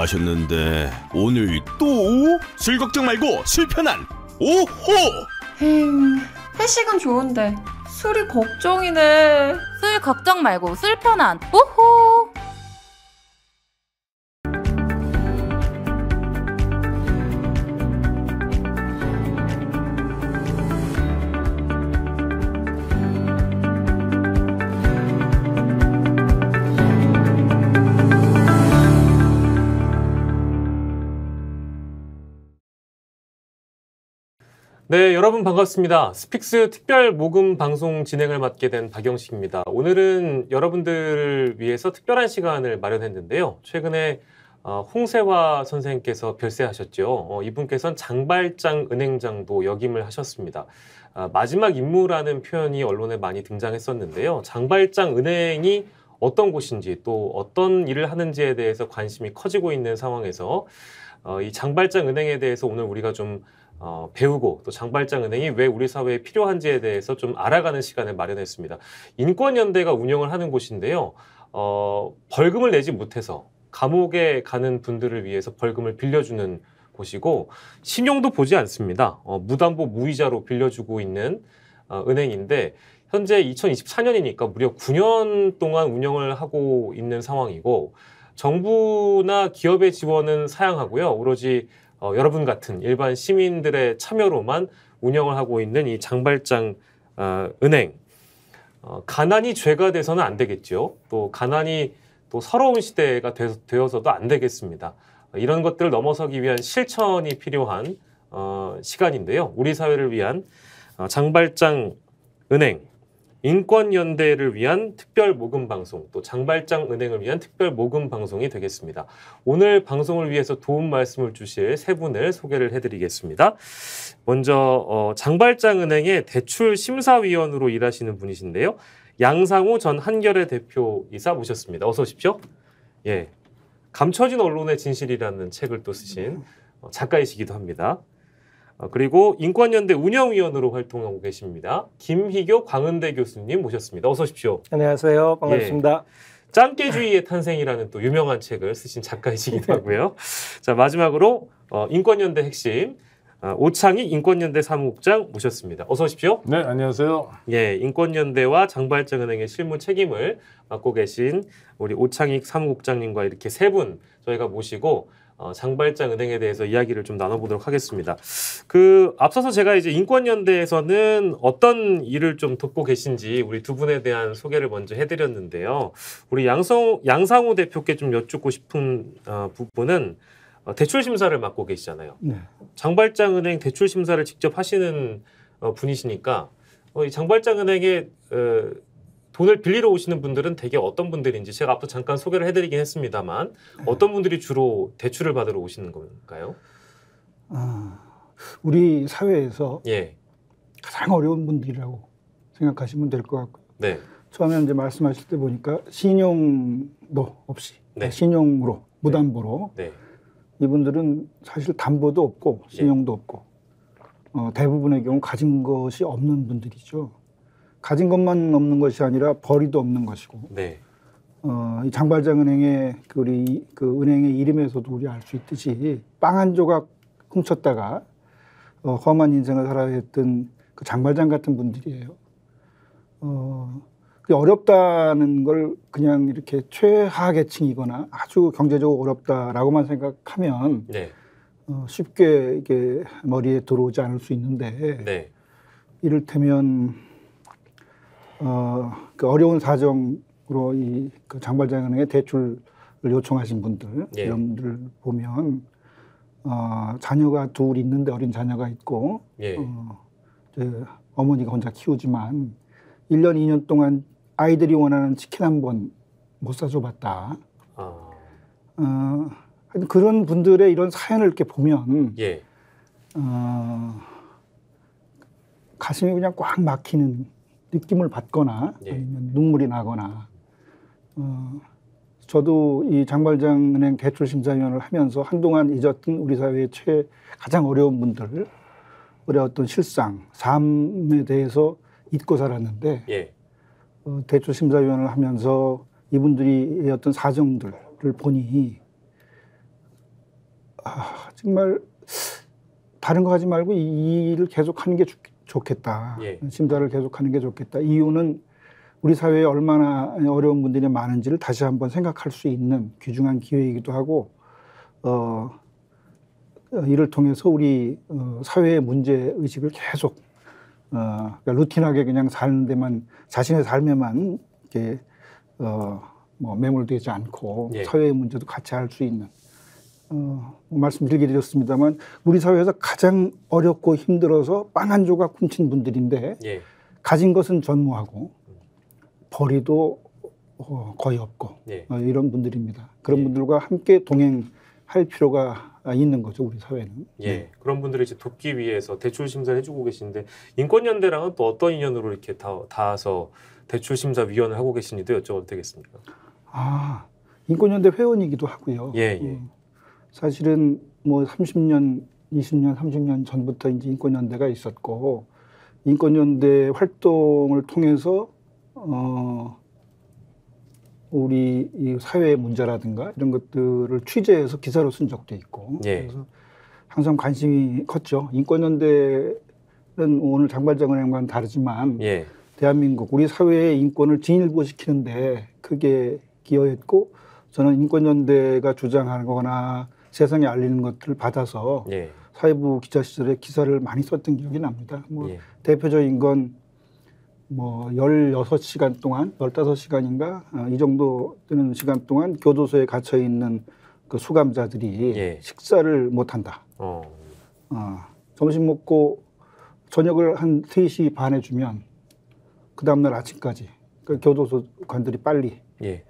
마셨는데 오늘 또 술 걱정 말고 술 편한 오호. 힝, 회식은 좋은데 술이 걱정이네. 술 걱정 말고 술 편한 오호. 네, 여러분 반갑습니다. 스픽스 특별 모금 방송 진행을 맡게 된 박영식입니다. 오늘은 여러분들을 위해서 특별한 시간을 마련했는데요. 최근에 어, 홍세화 선생께서 님 별세하셨죠. 어, 이분께서는 장발장 은행장도 역임을 하셨습니다. 아, 마지막 임무라는 표현이 언론에 많이 등장했었는데요. 장발장 은행이 어떤 곳인지 또 어떤 일을 하는지에 대해서 관심이 커지고 있는 상황에서 어, 이 장발장 은행에 대해서 오늘 우리가 좀 어, 배우고 또 장발장 은행이 왜 우리 사회에 필요한지에 대해서 좀 알아가는 시간을 마련했습니다. 인권연대가 운영을 하는 곳인데요. 어, 벌금을 내지 못해서 감옥에 가는 분들을 위해서 벌금을 빌려주는 곳이고 신용도 보지 않습니다. 어, 무담보 무이자로 빌려주고 있는 어, 은행인데 현재 2024년이니까 무려 9년 동안 운영을 하고 있는 상황이고 정부나 기업의 지원은 사양하고요. 오로지 어, 여러분 같은 일반 시민들의 참여로만 운영을 하고 있는 이 장발장 어, 은행 어, 가난이 죄가 돼서는 안되겠죠또 가난이 또 서러운 시대가 되어, 서도안 되겠습니다. 이런 것들을 넘어서기 위한 실천이 필요한 어, 시간인데요. 우리 사회를 위한 어, 장발장 은행 인권연대를 위한 특별 모금 방송, 또 장발장 은행을 위한 특별 모금 방송이 되겠습니다. 오늘 방송을 위해서 도움 말씀을 주실 세 분을 소개를 해드리겠습니다. 먼저 어, 장발장 은행의 대출 심사위원으로 일하시는 분이신데요. 양상우 전 한결의 대표이사 모셨습니다. 어서 오십시오. 예, 감춰진 언론의 진실이라는 책을 또 쓰신 어, 작가이시기도 합니다. 아, 그리고 인권연대 운영위원으로 활동하고 계십니다. 김희교 광은대 교수님 모셨습니다. 어서 오십시오. 안녕하세요. 반갑습니다. 예. 짱깨주의의 탄생이라는 또 유명한 책을 쓰신 작가이시기도 하고요. 자 마지막으로 어, 인권연대 핵심 어, 오창희 인권연대 사무국장 모셨습니다. 어서 오십시오. 네, 안녕하세요. 예, 인권연대와 장발정은행의 실무 책임을 맡고 계신 우리 오창희 사무국장님과 이렇게 세 분 저희가 모시고 장발장 어, 은행에 대해서 이야기를 좀 나눠보도록 하겠습니다. 그 앞서서 제가 이제 인권연대에서는 어떤 일을 좀 돕고 계신지 우리 두 분에 대한 소개를 먼저 해드렸는데요. 우리 양성 양상호 대표께 좀 여쭙고 싶은 어, 부분은 어, 대출 심사를 맡고 계시잖아요. 네. 장발장 은행 대출 심사를 직접 하시는 어, 분이시니까 어, 이 장발장 은행의 어, 돈을 빌리러 오시는 분들은 대개 어떤 분들인지 제가 앞서 잠깐 소개를 해드리긴 했습니다만 네. 어떤 분들이 주로 대출을 받으러 오시는 건가요? 아, 우리 사회에서 예. 가장 어려운 분들이라고 생각하시면 될 것같고 네. 처음에 이제 말씀하실 때 보니까 신용도 없이 네. 신용으로 네. 무담보로 네. 이분들은 사실 담보도 없고 예. 신용도 없고 어, 대부분의 경우 가진 것이 없는 분들이죠. 가진 것만 없는 것이 아니라 벌이도 없는 것이고. 네. 어, 이 장발장 은행의 그 우리 그 은행의 이름에서도 우리 알 수 있듯이 빵 한 조각 훔쳤다가 어, 험한 인생을 살아야 했던 그 장발장 같은 분들이에요. 어, 어렵다는 걸 그냥 이렇게 최하계층이거나 아주 경제적으로 어렵다라고만 생각하면 네. 어, 쉽게 이게 머리에 들어오지 않을 수 있는데 네. 이를테면 어, 그 어려운 사정으로 이그장발장연은행에 대출을 요청하신 분들 예. 이런 분들 보면 어, 자녀가 둘 있는데 어린 자녀가 있고 예. 어, 어머니가 혼자 키우지만 1년 2년 동안 아이들이 원하는 치킨 한 번 못 사줘봤다. 아. 어, 그런 분들의 이런 사연을 이렇게 보면 예. 어, 가슴이 그냥 꽉 막히는 느낌을 받거나 예. 아니면 눈물이 나거나 어, 저도 이 장발장은행 대출심사위원을 하면서 한동안 잊었던 우리 사회의 최 가장 어려운 분들 어려웠던 실상 삶에 대해서 잊고 살았는데 예. 어, 대출심사위원을 하면서 이분들이 어떤 사정들을 보니 아, 정말 다른 거 하지 말고 이 일을 계속 하는 게 좋겠다. 예. 심사를 계속하는 게 좋겠다. 이유는 우리 사회에 얼마나 어려운 분들이 많은지를 다시 한번 생각할 수 있는 귀중한 기회이기도 하고 어, 어 이를 통해서 우리 어, 사회의 문제 의식을 계속 어, 그러니까 루틴하게 그냥 사는 데만 자신의 삶에만 이렇게 어, 뭐 매몰되지 않고 예. 사회의 문제도 같이 할 수 있는 어, 말씀드리기 되었습니다만 우리 사회에서 가장 어렵고 힘들어서 빵 한 조각 훔친 분들인데 예. 가진 것은 전무하고 벌이도 어, 거의 없고 예. 어, 이런 분들입니다. 그런 예. 분들과 함께 동행할 필요가 있는 거죠 우리 사회는. 예, 네. 그런 분들을 이제 돕기 위해서 대출 심사를 해주고 계신데 인권연대랑은 또 어떤 인연으로 이렇게 다, 다서 대출 심사 위원을 하고 계신지도 여쭤봐도 되겠습니까? 아, 인권연대 회원이기도 하고요. 예. 예. 음. 사실은 뭐 30년, 20년, 30년 전부터 이제 인권연대가 있었고 인권연대 활동을 통해서 어 우리 이 사회의 문제라든가 이런 것들을 취재해서 기사로 쓴 적도 있고 예. 그래서 항상 관심이 컸죠. 인권연대는 오늘 장발장 은행과는 다르지만 예. 대한민국 우리 사회의 인권을 진일보시키는데 크게 기여했고 저는 인권연대가 주장하거나 는 세상에 알리는 것들을 받아서 예. 사회부 기자 시절에 기사를 많이 썼던 기억이 납니다. 뭐 예. 대표적인 건뭐1 6 시간 동안 1 5 시간인가 어, 이 정도 되는 시간 동안 교도소에 갇혀 있는 그 수감자들이 예. 식사를 못 한다. 어. 어. 점심 먹고 저녁을 한3시 반에 주면 그 다음날 아침까지 그 교도소관들이 빨리 예.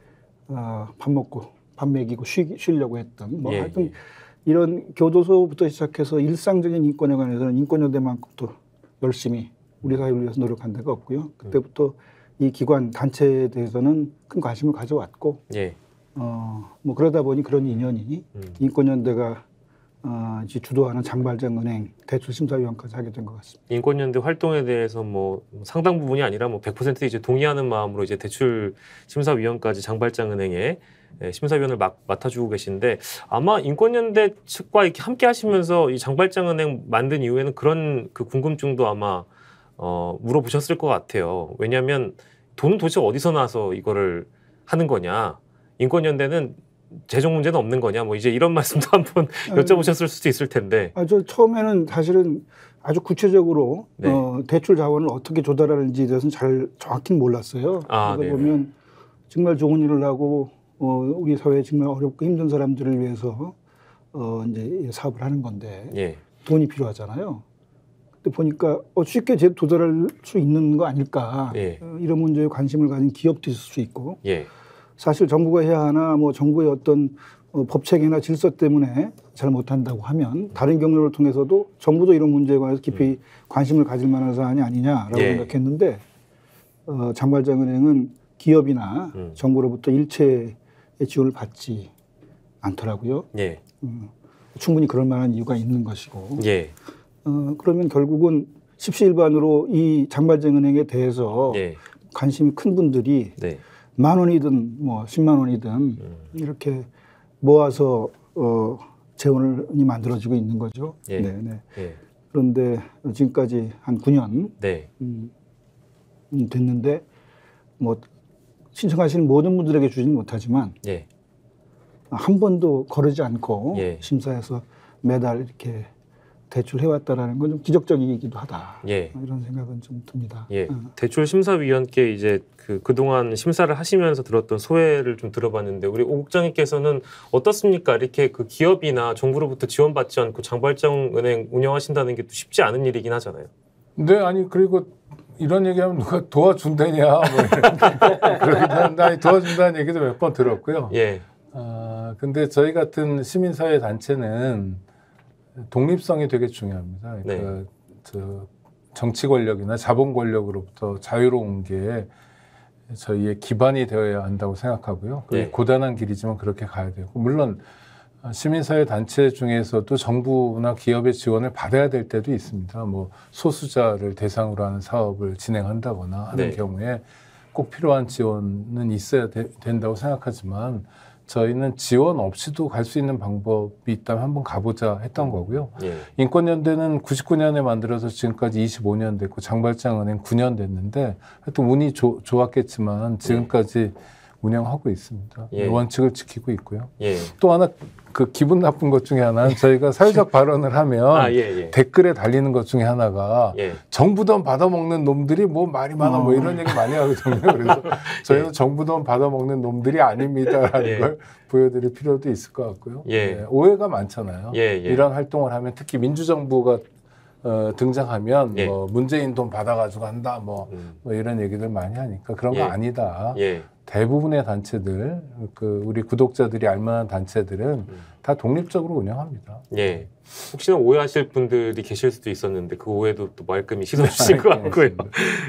어, 밥 먹고 밥 먹이고 쉬, 쉬려고 했던 뭐 예, 하여튼 예. 이런 교도소부터 시작해서 일상적인 인권에 관해서는 인권연대만큼 또 열심히 우리 사회를 위해서 노력한 데가 없고요. 음. 그때부터 이 기관 단체에 대해서는 큰 관심을 가져왔고, 예. 어뭐 그러다 보니 그런 인연이 음. 인권연대가 어, 이제 주도하는 장발장은행 대출심사위원까지 하게 된 것 같습니다. 인권연대 활동에 대해서 뭐 상당 부분이 아니라 뭐100% 이제 동의하는 마음으로 이제 대출심사위원까지 장발장은행에 예, 심사위원을 막, 맡아주고 계신데 아마 인권연대 측과 이렇게 함께 하시면서 이 장발장은행 만든 이후에는 그런 그 궁금증도 아마 어, 물어보셨을 것 같아요. 왜냐하면 돈은 도대체 어디서 나서 이거를 하는 거냐? 인권연대는 재정 문제는 없는 거냐 뭐 이제 이런 말씀도 한번 여쭤보셨을 수도 있을 텐데. 아, 저 처음에는 사실은 아주 구체적으로 네. 어, 대출 자원을 어떻게 조달하는지에 대해서는 잘 정확히 몰랐어요. 아, 그러다 네 보면 정말 좋은 일을 하고 어, 우리 사회에 정말 어렵고 힘든 사람들을 위해서 어, 이제 사업을 하는 건데 예. 돈이 필요하잖아요. 근데 보니까 어, 쉽게 제 도달할 수 있는 거 아닐까 예. 어, 이런 문제에 관심을 가진 기업도 있을 수 있고 예. 사실 정부가 해야 하나 뭐 정부의 어떤 어, 법책이나 질서 때문에 잘 못한다고 하면 다른 경로를 통해서도 정부도 이런 문제에 관해서 깊이 음. 관심을 가질 만한 사안이 아니냐라고 예. 생각했는데 어, 장발장은행은 기업이나 음. 정부로부터 일체의 지원을 받지 않더라고요. 예. 음, 충분히 그럴 만한 이유가 있는 것이고. 예. 어, 그러면 결국은 십시일반으로 이 장발장은행에 대해서 예. 관심이 큰 분들이 네. 만 원이든 뭐 10만 원이든 예. 이렇게 모아서 어 재원이 만들어지고 있는 거죠. 예. 네, 네. 예. 그런데 지금까지 한 9년 네. 음, 음, 됐는데 뭐 신청하시는 모든 분들에게 주지는 못하지만 예. 한 번도 거르지 않고 예. 심사해서 매달 이렇게 대출해왔다라는 건 좀 기적적이기도 하다. 예. 뭐 이런 생각은 좀 듭니다. 예. 어. 대출 심사위원께 이제 그 그동안 심사를 하시면서 들었던 소회를 좀 들어봤는데 우리 오 국장님께서는 어떻습니까? 이렇게 그 기업이나 정부로부터 지원받지 않고 장발정 은행 운영하신다는 게 또 쉽지 않은 일이긴 하잖아요. 네, 아니 그리고 이런 얘기하면 누가 도와준다냐 뭐 그러긴 한데 도와준다는 얘기도 몇 번 들었고요. 예. 아 어, 근데 저희 같은 시민사회 단체는 독립성이 되게 중요합니다. 네. 그러니까 네. 저 정치 권력이나 자본 권력으로부터 자유로운 게 저희의 기반이 되어야 한다고 생각하고요. 네. 고단한 길이지만 그렇게 가야 되고 물론 시민사회 단체 중에서도 정부나 기업의 지원을 받아야 될 때도 있습니다. 뭐 소수자를 대상으로 하는 사업을 진행한다거나 하는 네. 경우에 꼭 필요한 지원은 있어야 되, 된다고 생각하지만 저희는 지원 없이도 갈 수 있는 방법이 있다면 한번 가보자 했던 음. 거고요. 예. 인권연대는 99년에 만들어서 지금까지 25년 됐고 장발장은행 9년 됐는데 하여튼 운이 조, 좋았겠지만 지금까지 예. 운영하고 있습니다. 예. 원칙을 지키고 있고요. 예. 또 하나 그 기분 나쁜 것 중에 하나는 저희가 사회적 발언을 하면 아, 예, 예. 댓글에 달리는 것 중에 하나가 예. 정부 돈 받아먹는 놈들이 뭐 말이 많아 어. 뭐 이런 어. 얘기 많이 하거든요. 그래서 예. 저희는 정부 돈 받아먹는 놈들이 아닙니다라는 예. 걸 보여드릴 필요도 있을 것 같고요. 예. 네, 오해가 많잖아요. 이런 활동을 하면 특히 민주정부가 어, 등장하면 뭐 문재인 돈 받아가지고 한다 뭐, 음. 뭐, 이런 얘기들 많이 하니까 그런 거 아니다. 대부분의 단체들, 그 우리 구독자들이 알만한 단체들은 음. 다 독립적으로 운영합니다. 예. 혹시나 오해하실 분들이 계실 수도 있었는데 그 오해도 또 말끔히 씻어주신 것 같고요.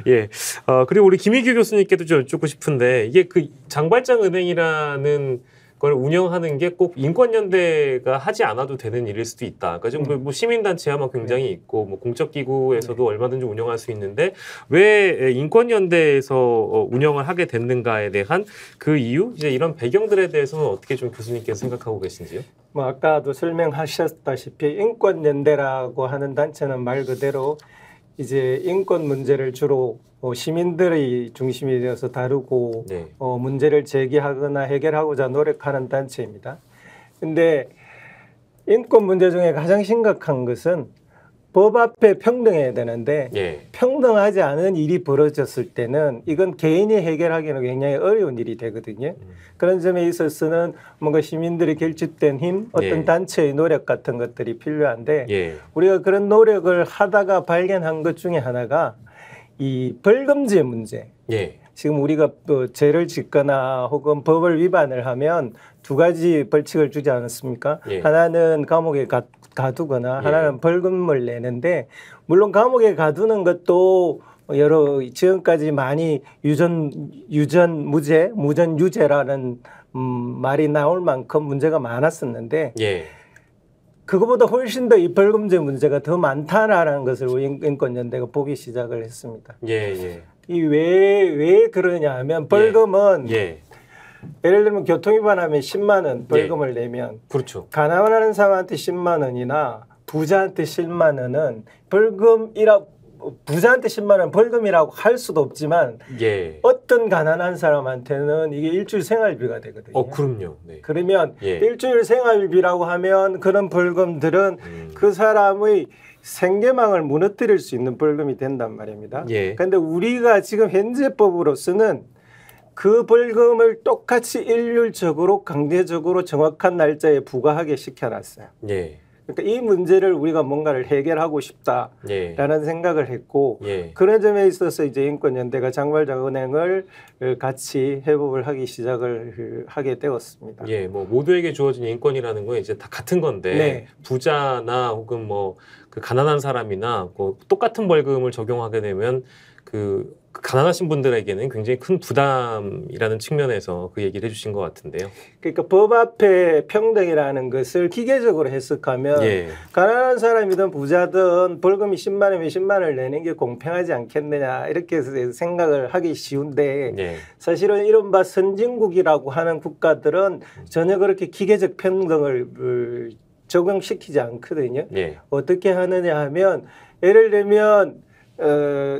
예. 어, 그리고 우리 김희규 교수님께도 좀 여쭙고 싶은데 이게 그 장발장 은행이라는 그걸 운영하는 게 꼭 인권연대가 하지 않아도 되는 일일 수도 있다. 그러니까 지금 음. 뭐 시민단체야 막 뭐 굉장히 네. 있고 뭐 공적기구에서도 네. 얼마든지 운영할 수 있는데 왜 인권연대에서 어 운영을 하게 됐는가에 대한 그 이유 이제 이런 배경들에 대해서는 어떻게 좀 교수님께서 생각하고 계신지요? 뭐 아까도 설명하셨다시피 인권연대라고 하는 단체는 말 그대로 이제 인권 문제를 주로 어, 시민들의 중심이 되어서 다루고 네. 어, 문제를 제기하거나 해결하고자 노력하는 단체입니다. 근데 인권 문제 중에 가장 심각한 것은 법 앞에 평등해야 되는데 예. 평등하지 않은 일이 벌어졌을 때는 이건 개인이 해결하기는 굉장히 어려운 일이 되거든요. 음. 그런 점에 있어서는 뭔가 시민들이 결집된 힘, 어떤 예. 단체의 노력 같은 것들이 필요한데 예. 우리가 그런 노력을 하다가 발견한 것 중에 하나가 이 벌금제 문제. 예. 지금 우리가 또 죄를 짓거나 혹은 법을 위반을 하면 두 가지 벌칙을 주지 않았습니까? 예. 하나는 감옥에 갔 가두거나 예. 하나는 벌금을 내는데 물론 감옥에 가두는 것도 여러 지금까지 많이 유전 유전 무죄 무전 유죄라는 음, 말이 나올 만큼 문제가 많았었는데 예. 그거보다 훨씬 더 이 벌금제 문제가 더 많다라는 것을 인권연대가 보기 시작을 했습니다. 예, 예. 이 왜 왜 그러냐 하면 벌금은 예. 예. 예를 들면 교통위반하면 10만 원 벌금을 예. 내면 그렇죠. 가난한 사람한테 10만 원이나 부자한테 10만 원은 벌금이라 부자한테 10만 원 벌금이라고 할 수도 없지만 예. 어떤 가난한 사람한테는 이게 일주일 생활비가 되거든요. 어, 그럼요. 네. 그러면 예. 일주일 생활비라고 하면 그런 벌금들은 음. 그 사람의 생계망을 무너뜨릴 수 있는 벌금이 된단 말입니다. 그런데 예. 우리가 지금 현재법으로서는 그 벌금을 똑같이 일률적으로 강제적으로 정확한 날짜에 부과하게 시켜놨어요. 예. 그러니까 이 문제를 우리가 뭔가를 해결하고 싶다라는 예. 생각을 했고 예. 그런 점에 있어서 이제 인권연대가 장발자은행을 같이 해법을 하기 시작을 하게 되었습니다. 예, 뭐 모두에게 주어진 인권이라는 건 이제 다 같은 건데 네. 부자나 혹은 뭐그 가난한 사람이나 뭐 똑같은 벌금을 적용하게 되면 그 가난하신 분들에게는 굉장히 큰 부담이라는 측면에서 그 얘기를 해주신 것 같은데요. 그러니까 법 앞에 평등이라는 것을 기계적으로 해석하면 예. 가난한 사람이든 부자든 벌금이 10만 원이면 10만 원을 내는 게 공평하지 않겠느냐 이렇게 생각을 하기 쉬운데 예. 사실은 이른바 선진국이라고 하는 국가들은 전혀 그렇게 기계적 평등을 적용시키지 않거든요. 예. 어떻게 하느냐 하면 예를 들면 어,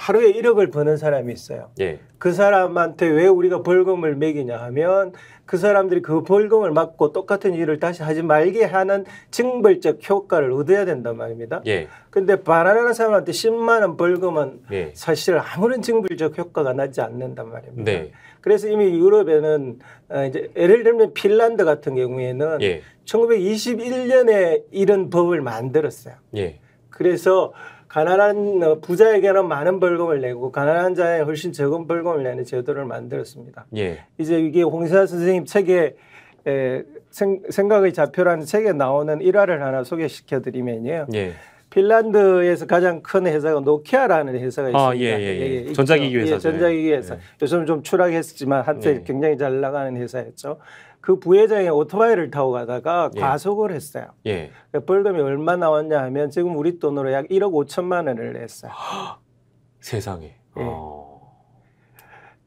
하루에 1억을 버는 사람이 있어요. 예. 그 사람한테 왜 우리가 벌금을 매기냐 하면 그 사람들이 그 벌금을 맞고 똑같은 일을 다시 하지 말게 하는 징벌적 효과를 얻어야 된단 말입니다. 예. 근데 바나는 사람한테 10만 원 벌금은 예. 사실 아무런 징벌적 효과가 나지 않는단 말입니다. 네. 그래서 이미 유럽에는 어, 이제 예를 들면 핀란드 같은 경우에는 예. 1921년에 이런 법을 만들었어요. 예. 그래서 가난한 어, 부자에게는 많은 벌금을 내고 가난한 자에 훨씬 적은 벌금을 내는 제도를 만들었습니다. 예. 이제 이게 홍사 선생님 책에 에, 생, 생각의 좌표라는 책에 나오는 일화를 하나 소개시켜 드리면요. 예. 핀란드에서 가장 큰 회사가 노키아라는 회사가 아, 있습니다. 아, 예, 예, 예. 전자기기 회사죠. 예, 전자기기 회사. 요즘 좀 추락했지만 한때 굉장히 잘 나가는 회사였죠. 그 부회장이 오토바이를 타고 가다가 예. 과속을 했어요. 예. 그 벌금이 얼마 나왔냐 하면 지금 우리 돈으로 약 1억 5천만 원을 냈어요. 세상에. 예. 어.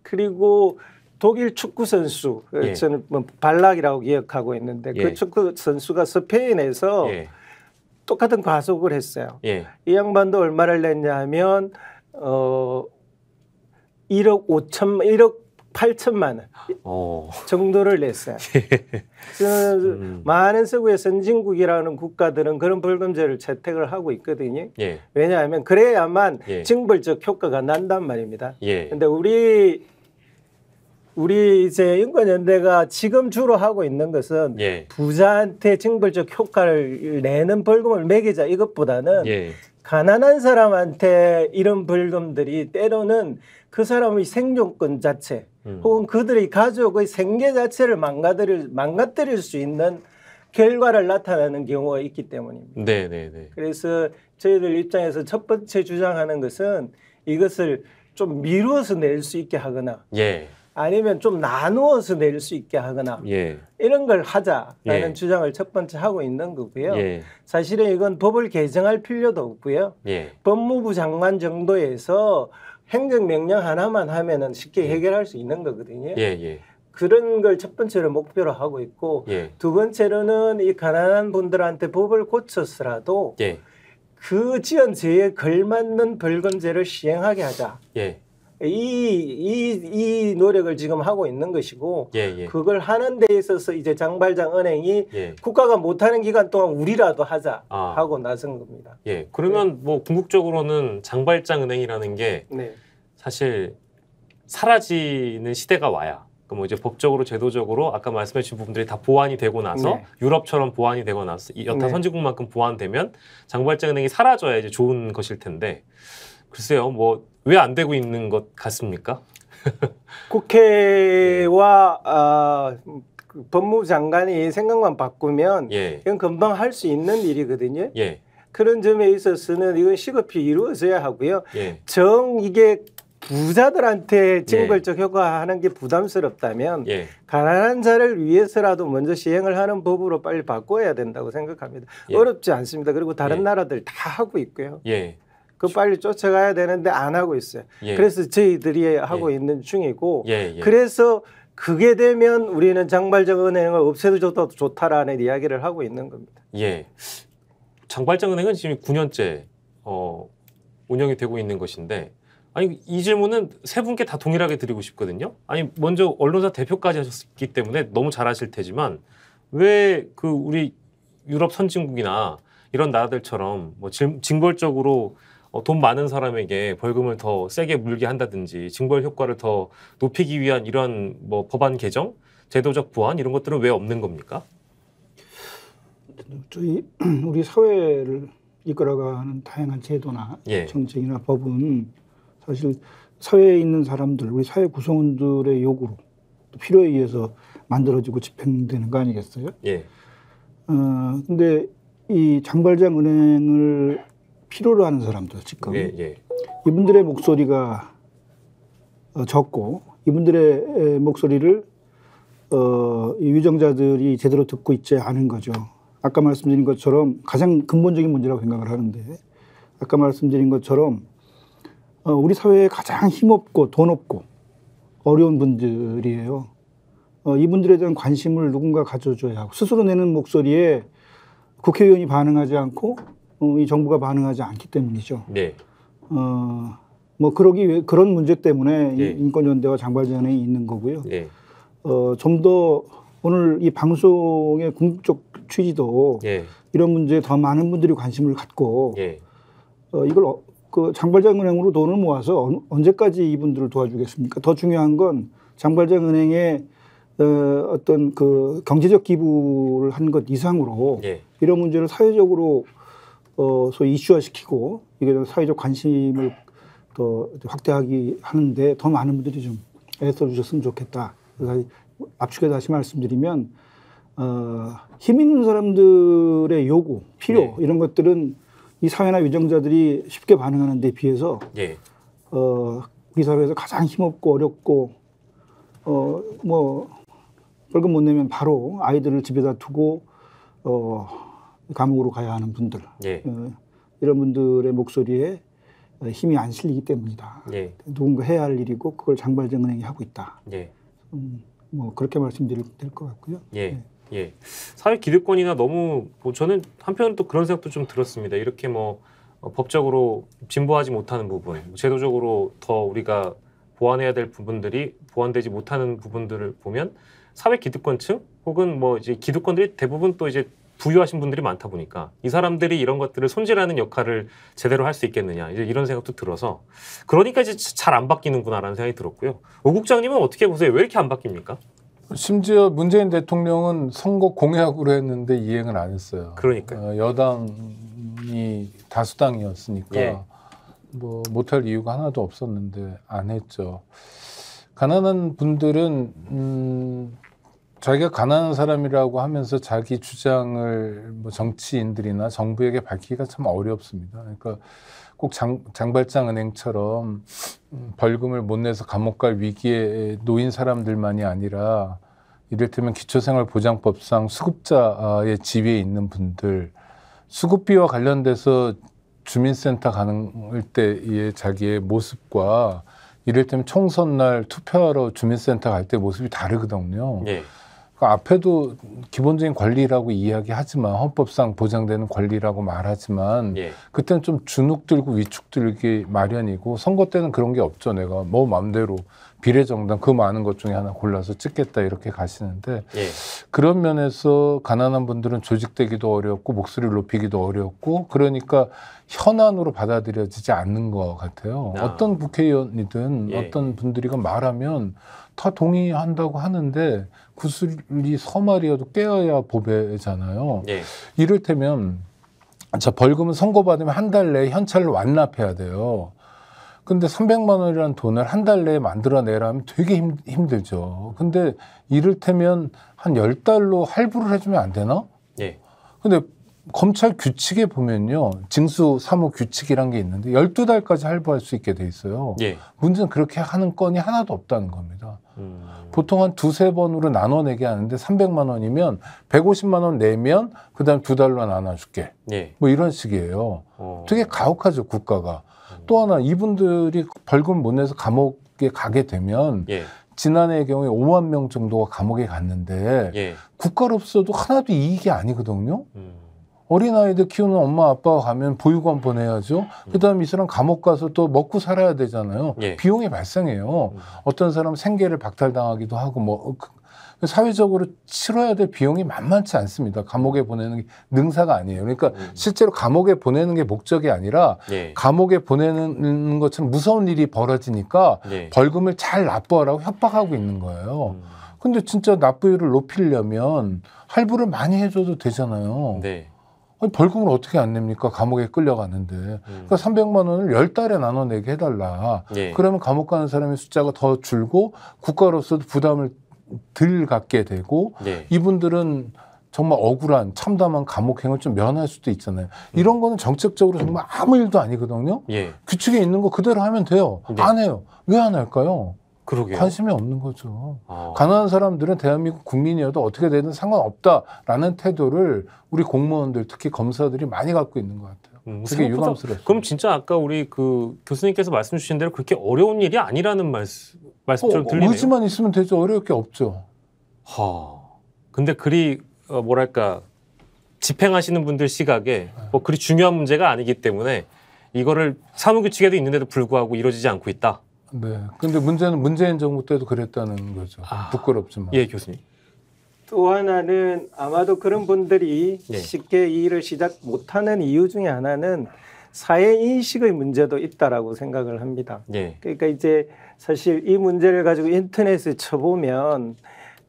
그리고 독일 축구 선수 그 예. 저는 뭐 발락이라고 기억하고 있는데 그 예. 그 축구 선수가 스페인에서 예. 똑같은 과속을 했어요. 예. 이 양반도 얼마를 냈냐 하면 어 1억 5천 1억 8천만 원 오. 어. 정도를 냈어요. 예. 음. 많은 서구의 선진국이라는 국가들은 그런 벌금제를 채택을 하고 있거든요. 예. 왜냐하면 그래야만 예. 징벌적 효과가 난단 말입니다. 그런데 예. 우리 우리 이제 인권연대가 지금 주로 하고 있는 것은 예. 부자한테 징벌적 효과를 내는 벌금을 매기자 이것보다는 예. 가난한 사람한테 이런 벌금들이 때로는 그 사람의 생존권 자체 음. 혹은 그들의 가족의 생계 자체를 망가뜨릴 망가뜨릴 수 있는 결과를 나타내는 경우가 있기 때문입니다. 네, 네, 네. 그래서 저희들 입장에서 첫 번째 주장하는 것은 이것을 좀 미루어서 낼 수 있게 하거나 예. 아니면 좀 나누어서 낼 수 있게 하거나 예. 이런 걸 하자라는 예. 주장을 첫 번째 하고 있는 거고요. 예. 사실은 이건 법을 개정할 필요도 없고요. 예. 법무부 장관 정도에서 행정명령 하나만 하면은 쉽게 예. 해결할 수 있는 거거든요. 예, 예. 그런 걸 첫 번째로 목표로 하고 있고 예. 두 번째로는 이 가난한 분들한테 법을 고쳤서라도그 예. 지연 죄에 걸맞는 벌금제를 시행하게 하자. 예. 이, 이, 이 노력을 지금 하고 있는 것이고 예, 예. 그걸 하는 데 있어서 이제 장발장 은행이 예. 국가가 못하는 기간 동안 우리라도 하자 아. 하고 나선 겁니다. 예, 그러면 네. 뭐 궁극적으로는 장발장 은행이라는 게 네. 사실 사라지는 시대가 와야 그 뭐 이제 법적으로 제도적으로 아까 말씀해 주신 부분들이 다 보완이 되고 나서 네. 유럽처럼 보완이 되고 나서 여타 네. 선진국만큼 보완되면 장발장 은행이 사라져야 이제 좋은 것일 텐데 글쎄요, 뭐 왜 안 되고 있는 것 같습니까? 국회와 아, 그 법무부 장관이 생각만 바꾸면 예. 이건 금방 할 수 있는 일이거든요. 예. 그런 점에 있어서는 이건 시급히 이루어져야 하고요. 예. 정 이게 부자들한테 징벌적 예. 효과하는 게 부담스럽다면 예. 가난한 자를 위해서라도 먼저 시행을 하는 법으로 빨리 바꿔야 된다고 생각합니다. 예. 어렵지 않습니다. 그리고 다른 나라들 다 하고 있고요. 예. 그 그렇죠. 빨리 쫓아가야 되는데 안 하고 있어요. 예. 그래서 저희들이 예. 하고 예. 있는 중이고 예, 예. 그래서 그게 되면 우리는 장발적 은행을 없애도 좋다, 좋다라는 이야기를 하고 있는 겁니다. 예. 장발적 은행은 지금 9년째 어, 운영이 되고 있는 것인데 아니 이 질문은 세 분께 다 동일하게 드리고 싶거든요. 아니 먼저 언론사 대표까지 하셨기 때문에 너무 잘하실 테지만 왜 그 우리 유럽 선진국이나 이런 나라들처럼 뭐 징벌적으로 어, 돈 많은 사람에게 벌금을 더 세게 물게 한다든지 징벌 효과를 더 높이기 위한 이러한 뭐 법안 개정, 제도적 보완 이런 것들은 왜 없는 겁니까? 저희 우리 사회를 이끌어가는 다양한 제도나 예. 정책이나 법은 사실 사회에 있는 사람들, 우리 사회 구성원들의 요구로 필요에 의해서 만들어지고 집행되는 거 아니겠어요? 예. 어, 근데 이 장발장 은행을 필요로 하는 사람들 지금 예, 예. 이분들의 목소리가 어, 적고 이분들의 목소리를 어, 이 위정자들이 제대로 듣고 있지 않은 거죠. 아까 말씀드린 것처럼 가장 근본적인 문제라고 생각을 하는데 아까 말씀드린 것처럼 어, 우리 사회에 가장 힘없고 돈 없고 어려운 분들이에요. 어, 이분들에 대한 관심을 누군가 가져줘야 하고 스스로 내는 목소리에 국회의원이 반응하지 않고 어, 이 정부가 반응하지 않기 때문이죠. 네. 어, 뭐 그러기 위해 그런 문제 때문에 네. 인권연대와 장발전이 있는 거고요. 네. 어, 좀 더 오늘 이 방송의 궁극적 취지도 네. 이런 문제에 더 많은 분들이 관심을 갖고 네. 어, 이걸 어, 그장발장은행으로 돈을 모아서 언제까지 이분들을 도와주겠습니까? 더 중요한 건장발장은행의 어, 어떤 그 경제적 기부를 한 것 이상으로 네. 이런 문제를 사회적으로 어, 소위 이슈화시키고 이게 좀 사회적 관심을 더 확대하기 하는데 더 많은 분들이 좀 애써 주셨으면 좋겠다. 그래서 압축해 서 다시 말씀드리면 어, 힘 있는 사람들의 요구, 필요 네. 이런 것들은 이 사회나 위정자들이 쉽게 반응하는 데 비해서 네. 어, 우리 사회에서 가장 힘없고 어렵고 어, 뭐 벌금 못 내면 바로 아이들을 집에다 두고 어, 감옥으로 가야 하는 분들 예. 어, 이런 분들의 목소리에 힘이 안 실리기 때문이다. 예. 누군가 해야 할 일이고 그걸 장발정은행이 하고 있다. 예. 음, 뭐 그렇게 말씀드릴 것 같고요. 예. 네. 예. 사회 기득권이나 너무 뭐 저는 한편은 또 그런 생각도 좀 들었습니다. 이렇게 뭐 어, 법적으로 진보하지 못하는 부분, 뭐 제도적으로 더 우리가 보완해야 될 부분들이 보완되지 못하는 부분들을 보면 사회 기득권층 혹은 뭐 이제 기득권들이 대부분 또 이제 부유하신 분들이 많다 보니까 이 사람들이 이런 것들을 손질하는 역할을 제대로 할 수 있겠느냐 이제 이런 생각도 들어서 그러니까 이제 잘 안 바뀌는구나라는 생각이 들었고요. 오 국장님은 어떻게 보세요? 왜 이렇게 안 바뀝니까? 심지어 문재인 대통령은 선거 공약으로 했는데 이행을 안 했어요. 그러니까 여당이 다수당이었으니까 예. 뭐 못할 이유가 하나도 없었는데 안 했죠. 가난한 분들은 음, 자기가 가난한 사람이라고 하면서 자기 주장을 뭐 정치인들이나 정부에게 밝히기가 참 어렵습니다. 그러니까 꼭 장, 장발장 은행처럼 음, 벌금을 못 내서 감옥 갈 위기에 놓인 사람들만이 아니라 이를테면 기초생활보장법상 수급자의 지위에 있는 분들, 수급비와 관련돼서 주민센터 가는 때의 자기의 모습과 이를테면 총선 날 투표하러 주민센터 갈 때 모습이 다르거든요. 예. 그 앞에도 기본적인 권리라고 이야기하지만 헌법상 보장되는 권리라고 말하지만 예. 그때는 좀 주눅 들고 위축 들기 마련이고 선거 때는 그런 게 없죠. 내가 뭐 마음대로 비례정당 그 많은 것 중에 하나 골라서 찍겠다 이렇게 가시는데 예. 그런 면에서 가난한 분들은 조직되기도 어렵고 목소리를 높이기도 어렵고 그러니까 현안으로 받아들여지지 않는 것 같아요. 아. 어떤 국회의원이든 예. 어떤 분들이가 말하면 다 동의한다고 하는데 구슬이 서말이어도 깨어야 보배잖아요. 예. 이를테면 자 벌금은 선고받으면 한 달 내에 현찰을 완납해야 돼요. 근데 300만 원이라는 돈을 한 달 내에 만들어내라면 되게 힘, 힘들죠. 근데 이를테면 한 열달로 할부를 해주면 안 되나? 예. 근데 검찰 규칙에 보면요. 징수 사무 규칙이란 게 있는데 12달까지 할부할 수 있게 돼 있어요. 예. 문제는 그렇게 하는 건이 하나도 없다는 겁니다. 음. 보통 한 두세 번으로 나눠 내게 하는데 300만 원이면 150만 원 내면 그다음 두 달로 나눠 줄게. 예. 뭐 이런 식이에요. 어. 되게 가혹하죠, 국가가. 음. 또 하나 이분들이 벌금 못 내서 감옥에 가게 되면 예. 지난해의 경우에 5만 명 정도가 감옥에 갔는데 예. 국가로서도 하나도 이익이 아니거든요. 음. 어린아이들 키우는 엄마 아빠가 가면 보육원 보내야죠. 그다음 에이 사람 감옥 가서 또 먹고 살아야 되잖아요. 예. 비용이 발생해요. 어떤 사람 생계를 박탈당하기도 하고 뭐 어, 그, 사회적으로 치러야 될 비용이 만만치 않습니다. 감옥에 보내는 게 능사가 아니에요. 그러니까 음. 실제로 감옥에 보내는 게 목적이 아니라 예. 감옥에 보내는 것처럼 무서운 일이 벌어지니까 예. 벌금을 잘 납부하라고 협박하고 있는 거예요. 음. 근데 진짜 납부율을 높이려면 할부를 많이 해줘도 되잖아요. 네. 아니, 벌금을 어떻게 안 냅니까? 감옥에 끌려가는데. 음. 그러니까 300만 원을 열달에 나눠 내게 해달라. 예. 그러면 감옥 가는 사람의 숫자가 더 줄고 국가로서도 부담을 덜 갖게 되고 예. 이분들은 정말 억울한 참담한 감옥행을 좀 면할 수도 있잖아요. 음. 이런 거는 정책적으로 정말 아무 일도 아니거든요. 예. 규칙에 있는 거 그대로 하면 돼요. 네. 안 해요. 왜 안 할까요? 그러게요. 관심이 없는 거죠. 아. 가난한 사람들은 대한민국 국민이어도 어떻게 되든 상관없다라는 태도를 우리 공무원들 특히 검사들이 많이 갖고 있는 것 같아요. 음, 그게 유감스럽습 그럼 진짜 아까 우리 그 교수님께서 말씀 주신 대로 그렇게 어려운 일이 아니라는 말씀 말씀처럼 어, 들리네요. 의지만 있으면 되죠. 어려울 게 없죠. 하. 근데 그리 어, 뭐랄까 집행하시는 분들 시각에 네. 뭐 그리 중요한 문제가 아니기 때문에 이거를 사무규칙에도 있는데도 불구하고 이루어지지 않고 있다. 네. 근데 문제는 문재인 정부 때도 그랬다는 거죠. 아, 부끄럽지만. 예, 교수님. 또 하나는 아마도 그런 분들이 네. 쉽게 일을 시작 못하는 이유 중에 하나는 사회 인식의 문제도 있다라고 생각을 합니다. 네. 그러니까 이제 사실 이 문제를 가지고 인터넷에 쳐보면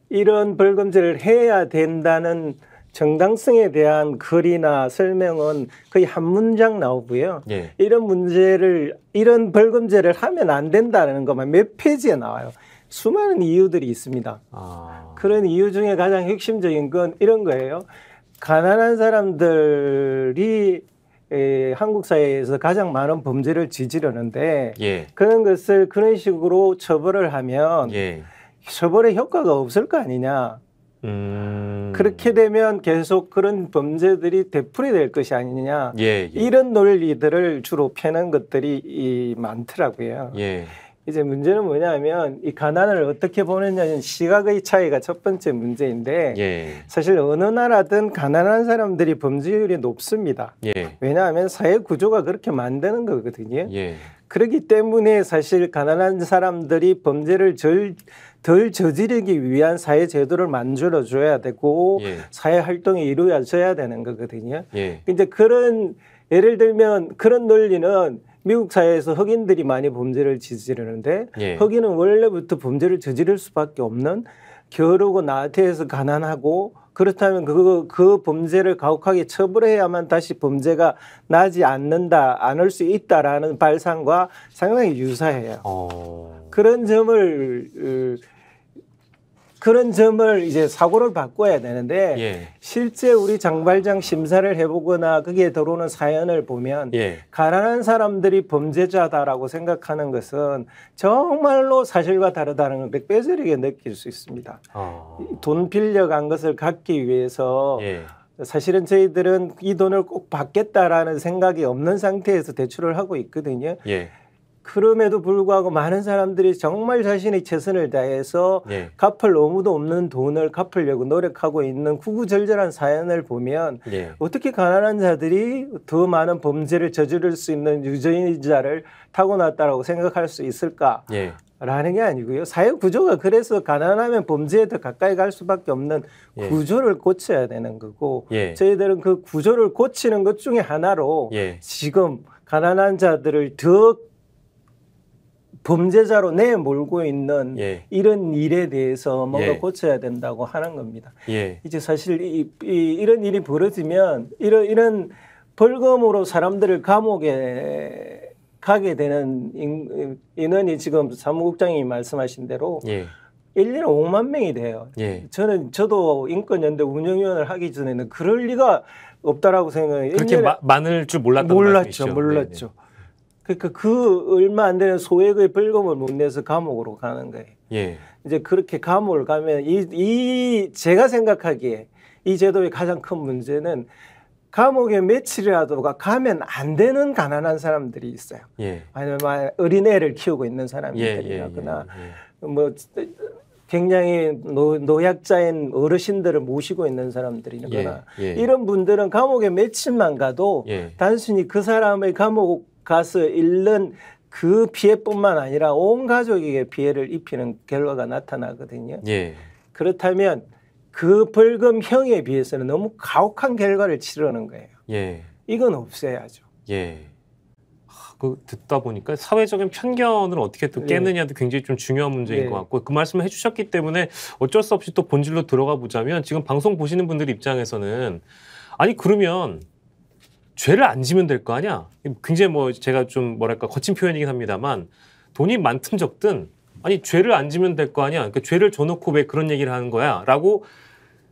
이런 벌금제를 해야 된다는 정당성에 대한 글이나 설명은 거의 한 문장 나오고요. 예. 이런 문제를 이런 벌금제를 하면 안 된다는 것만 몇 페이지에 나와요. 수많은 이유들이 있습니다. 아... 그런 이유 중에 가장 핵심적인 건 이런 거예요. 가난한 사람들이 에, 한국 사회에서 가장 많은 범죄를 지지르는데 예. 그런 것을 그런 식으로 처벌을 하면 예. 처벌의 효과가 없을 거 아니냐. 음. 그렇게 되면 계속 그런 범죄들이 되풀이될 것이 아니냐 예, 예. 이런 논리들을 주로 펴는 것들이 이 많더라고요. 예. 이제 문제는 뭐냐면 이 가난을 어떻게 보느냐는 시각의 차이가 첫 번째 문제인데 예. 사실 어느 나라든 가난한 사람들이 범죄율이 높습니다. 예. 왜냐하면 사회 구조가 그렇게 만드는 거거든요. 예. 그렇기 때문에 사실 가난한 사람들이 범죄를 절덜 저지르기 위한 사회 제도를 만들어 줘야 되고 예. 사회 활동이 이루어져야 되는 거거든요. 예. 이제 그런 예를 들면 그런 논리는 미국 사회에서 흑인들이 많이 범죄를 저지르는데 예. 흑인은 원래부터 범죄를 저지를 수밖에 없는 겨루고 나태해서 가난하고 그렇다면 그, 그 범죄를 가혹하게 처벌해야만 다시 범죄가 나지 않는다, 않을 수 있다라는 발상과 상당히 유사해요. 어... 그런 점을 어, 그런 점을 이제 사고를 바꿔야 되는데 예. 실제 우리 장발장 심사를 해보거나 거기에 들어오는 사연을 보면 예. 가난한 사람들이 범죄자다라고 생각하는 것은 정말로 사실과 다르다는 걸빼배저리게 느낄 수 있습니다. 어. 돈 빌려간 것을 갖기 위해서 예. 사실은 저희들은 이 돈을 꼭 받겠다라는 생각이 없는 상태에서 대출을 하고 있거든요. 예. 그럼에도 불구하고 많은 사람들이 정말 자신의 최선을 다해서 예. 갚을 의무도 없는 돈을 갚으려고 노력하고 있는 구구절절한 사연을 보면 예. 어떻게 가난한 자들이 더 많은 범죄를 저지를 수 있는 유전자를 타고났다라고 생각할 수 있을까? 예. 라는 게 아니고요. 사회 구조가 그래서 가난하면 범죄에 더 가까이 갈 수밖에 없는 예. 구조를 고쳐야 되는 거고 예. 저희들은 그 구조를 고치는 것 중에 하나로 예. 지금 가난한 자들을 더 범죄자로 내몰고 있는 예. 이런 일에 대해서 뭔가 예. 고쳐야 된다고 하는 겁니다. 예. 이제 사실 이, 이, 런 일이 벌어지면 이런 이런 벌금으로 사람들을 감옥에 가게 되는 인원이 지금 사무국장이 말씀하신 대로 1년에 예. 5만 명이 돼요. 예. 저는 저도 인권연대 운영위원을 하기 전에는 그럴 리가 없다라고 생각해요. 그렇게 마, 많을 줄 몰랐던 몰랐죠, 말씀이시죠. 몰랐죠. 그러니까 그 얼마 안 되는 소액의 벌금을 못 내서 감옥으로 가는 거예요. 예. 이제 그렇게 감옥을 가면 이, 이 제가 생각하기에 이 제도의 가장 큰 문제는 감옥에 며칠이라도 가면 안 되는 가난한 사람들이 있어요. 예. 아니면 어린애를 키우고 있는 사람들이라거나 예, 예, 예, 예, 뭐 굉장히 노, 노약자인 어르신들을 모시고 있는 사람들이거나 이런 분들은 감옥에 며칠만 가도 단순히 그 사람의 감옥 가서 잃는 그 피해뿐만 아니라 온 가족에게 피해를 입히는 결과가 나타나거든요. 예. 그렇다면 그 벌금형에 비해서는 너무 가혹한 결과를 치르는 거예요. 예. 이건 없애야죠. 예. 그 듣다 보니까 사회적인 편견을 어떻게 또 예. 깨느냐도 굉장히 좀 중요한 문제인 네. 것 같고 그 말씀을 해주셨기 때문에 어쩔 수 없이 또 본질로 들어가 보자면 지금 방송 보시는 분들 입장에서는 아니 그러면 죄를 안 지면 될 거 아니야? 굉장히 뭐 제가 좀 뭐랄까 거친 표현이긴 합니다만 돈이 많든 적든 아니 죄를 안 지면 될 거 아니야? 그러니까 죄를 줘놓고 왜 그런 얘기를 하는 거야?라고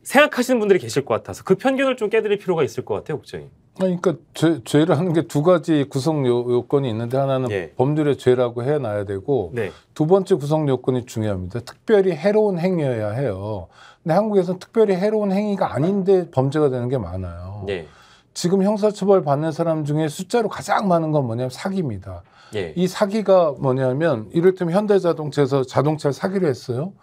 생각하시는 분들이 계실 것 같아서 그 편견을 좀 깨드릴 필요가 있을 것 같아요, 국장님. 그러니까 죄, 죄를 하는 게 두 가지 구성 요, 건이 있는데 하나는 예. 법률의 죄라고 해놔야 되고 네. 두 번째 구성 요건이 중요합니다. 특별히 해로운 행위여야 해요. 근데 한국에서는 특별히 해로운 행위가 아닌데 범죄가 되는 게 많아요. 네. 지금 형사처벌 받는 사람 중에 숫자로 가장 많은 건 뭐냐면 사기입니다. 예. 이 사기가 뭐냐면 이를테면 현대자동차에서 자동차 를사기로 했어요.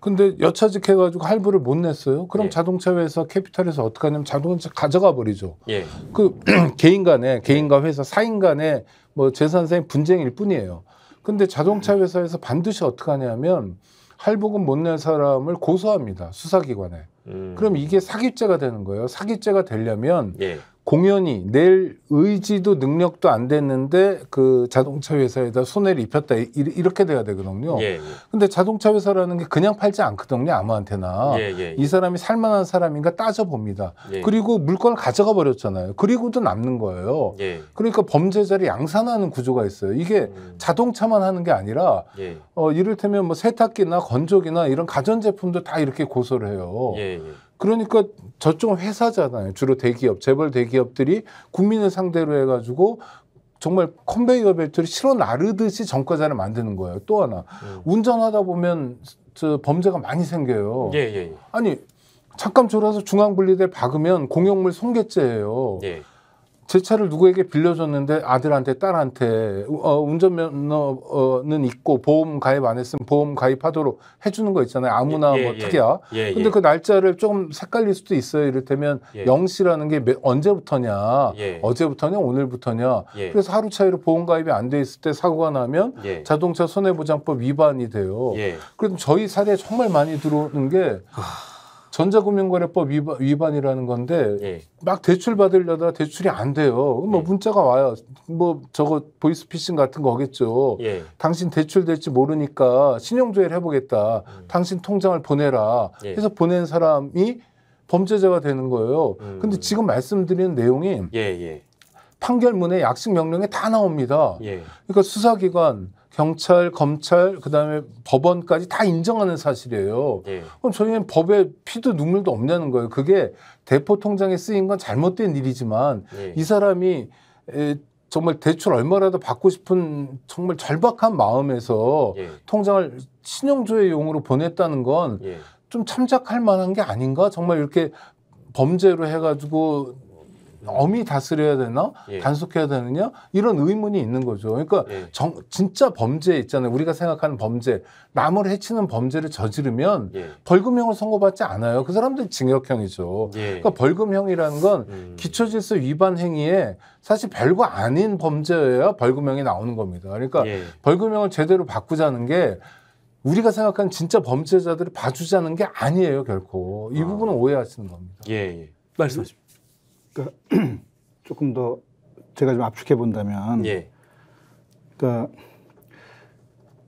근데 여차직 해가지고 할부를 못 냈어요. 그럼 예. 자동차 회사 캐피탈에서 어떻게 하냐면 자동차 가져가 버리죠. 예. 그 개인 간에 개인과 회사 사인 간에 뭐재산상 분쟁일 뿐이에요. 근데 자동차 회사에서 반드시 어떻게 하냐면 할부금 못 낼 사람을 고소합니다. 수사기관에. 음. 그럼 이게 사기죄가 되는 거예요. 사기죄가 되려면 예. 공연이 낼 의지도 능력도 안 됐는데 그 자동차 회사에다 손해를 입혔다 이렇게 돼야 되거든요. 예, 예. 근데 자동차 회사라는 게 그냥 팔지 않거든요. 아무한테나 예, 예, 예. 이 사람이 살만한 사람인가 따져 봅니다. 예. 그리고 물건을 가져가 버렸잖아요. 그리고도 남는 거예요. 그러니까 범죄자를 양산하는 구조가 있어요. 이게 음. 자동차만 하는 게 아니라 어, 이를테면 뭐 세탁기나 건조기나 이런 가전 제품도 다 이렇게 고소를 해요. 그러니까 저쪽은 회사잖아요. 주로 대기업, 재벌 대기업들이 국민을 상대로 해가지고 정말 컨베이어 벨트를 실어 나르듯이 전과자를 만드는 거예요. 또 하나 음. 운전하다 보면 저 범죄가 많이 생겨요. 예, 예, 예. 아니 잠깐 졸아서 중앙분리대 박으면 공용물 손괴죄예요. 예. 제 차를 누구에게 빌려줬는데 아들한테 딸한테 어, 운전면허는 있고 보험 가입 안 했으면 보험 가입하도록 해주는 거 있잖아요 아무나 예, 예, 예, 뭐 특이야 예, 예, 근데 그 날짜를 조금 색깔릴 수도 있어요 이를테면 예. 영시라는 게 언제부터냐 어제부터냐 오늘부터냐 그래서 하루 차이로 보험 가입이 안 돼 있을 때 사고가 나면 자동차 손해보장법 위반이 돼요 그럼 저희 사례 에 정말 많이 들어오는 게 전자금융거래법 위반, 이라는 건데 예. 막 대출 받으려다 대출이 안 돼요. 뭐 예. 문자가 와요. 뭐 저거 보이스피싱 같은 거겠죠. 예. 당신 대출 될지 모르니까 신용조회를 해보겠다. 음. 당신 통장을 보내라. 예. 해서 보낸 사람이 범죄자가 되는 거예요. 음. 근데 지금 말씀드리는 내용이 예, 예. 판결문에 약식 명령에 다 나옵니다. 그러니까 수사기관 경찰, 검찰, 그다음에 법원까지 다 인정하는 사실이에요. 예. 그럼 저희는 법에 피도 눈물도 없냐는 거예요. 그게 대포 통장에 쓰인 건 잘못된 일이지만 예. 이 사람이 에, 정말 대출 얼마라도 받고 싶은 정말 절박한 마음에서 예. 통장을 신용조회용으로 보냈다는 건 좀 참작할 만한 게 아닌가? 정말 이렇게 범죄로 해가지고 엄히 음. 다스려야 되나 예. 단속해야 되느냐 이런 의문이 있는 거죠. 그러니까 예. 정, 진짜 범죄 있잖아요. 우리가 생각하는 범죄, 남을 해치는 범죄를 저지르면 예. 벌금형을 선고받지 않아요. 그 사람들 징역형이죠. 예. 그러니까 벌금형이라는 건 음. 기초질서 위반 행위에 사실 별거 아닌 범죄여야 벌금형이 나오는 겁니다. 그러니까 예. 벌금형을 제대로 바꾸자는 게 우리가 생각하는 진짜 범죄자들을 봐주자는 게 아니에요 결코 이 아. 부분은 오해하시는 겁니다. 예. 예. 말씀하십시오. 그러니까 조금 더 제가 좀 압축해 본다면, 예. 그러니까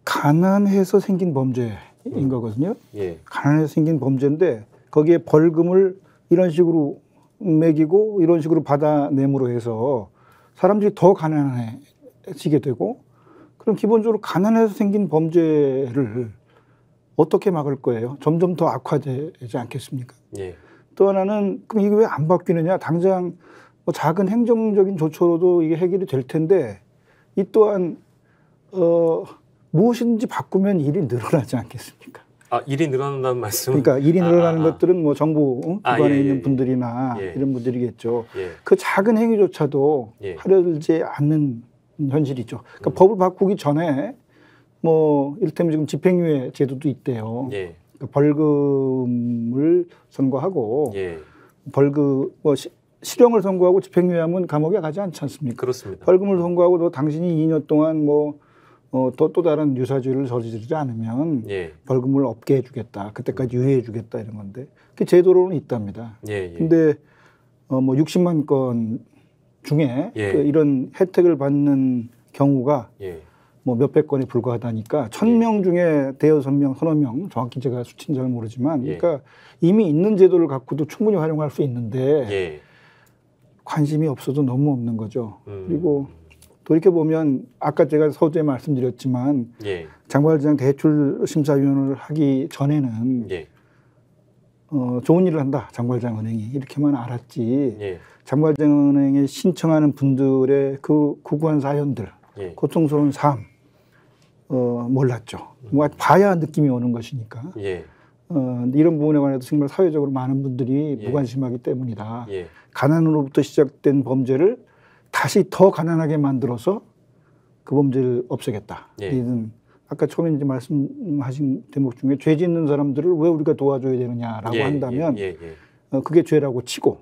가난해서 생긴 범죄인 음. 거거든요. 예. 가난해서 생긴 범죄인데 거기에 벌금을 이런 식으로 매기고 이런 식으로 받아내므로 해서 사람들이 더 가난해지게 되고 그럼 기본적으로 가난해서 생긴 범죄를 어떻게 막을 거예요? 점점 더 악화되지 않겠습니까? 예. 또 하나는 그럼 이게 왜 안 바뀌느냐? 당장 뭐 작은 행정적인 조처로도 이게 해결이 될 텐데 이 또한 어 무엇인지 바꾸면 일이 늘어나지 않겠습니까? 아 일이 늘어난다는 말씀? 그러니까 일이 아, 늘어나는 아, 아, 것들은 뭐 정부 아, 기관에 예, 있는 예, 예. 분들이나 예. 이런 분들이겠죠. 예. 그 작은 행위조차도 하려지 않는 현실이죠. 그러니까 음. 법을 바꾸기 전에 뭐 이를테면 지금 집행유예 제도도 있대요. 벌금을 선고하고 예. 벌금 뭐 시, 실형을 선고하고 집행유예하면 감옥에 가지 않지 않습니까? 그렇습니다. 벌금을 선고하고 또 당신이 2년 동안 뭐 어, 또, 다른 유사죄를 저지르지 않으면 예. 벌금을 없게 해주겠다. 그때까지 유예해주겠다 이런 건데 그 제도로는 있답니다. 예, 예, 근데 어, 뭐 60만 건 중에 예. 그 이런 혜택을 받는 경우가 예. 뭐 몇백 건이 불과하다니까 천명 예. 중에 대여섯 명, 서너 명 정확히 제가 수치는 잘 모르지만 예. 그러니까 이미 있는 제도를 갖고도 충분히 활용할 수 있는데 예. 관심이 없어도 너무 없는 거죠. 음. 그리고 돌이켜 보면 아까 제가 서두에 말씀드렸지만 예. 장발장 대출 심사위원을 하기 전에는 예. 어, 좋은 일을 한다 장발장 은행이 이렇게만 알았지 예. 장발장 은행에 신청하는 분들의 그 구구한 사연들 고통스러운 삶 어, 몰랐죠. 뭐 봐야 느낌이 오는 것이니까. 예. 어, 이런 부분에 관해서 정말 사회적으로 많은 분들이 예. 무관심하기 때문이다. 예. 가난으로부터 시작된 범죄를 다시 더 가난하게 만들어서 그 범죄를 없애겠다. 예. 이는 아까 처음에 이제 말씀하신 대목 중에 죄 짓는 사람들을 왜 우리가 도와줘야 되느냐라고 예, 예, 한다면 예, 어, 그게 죄라고 치고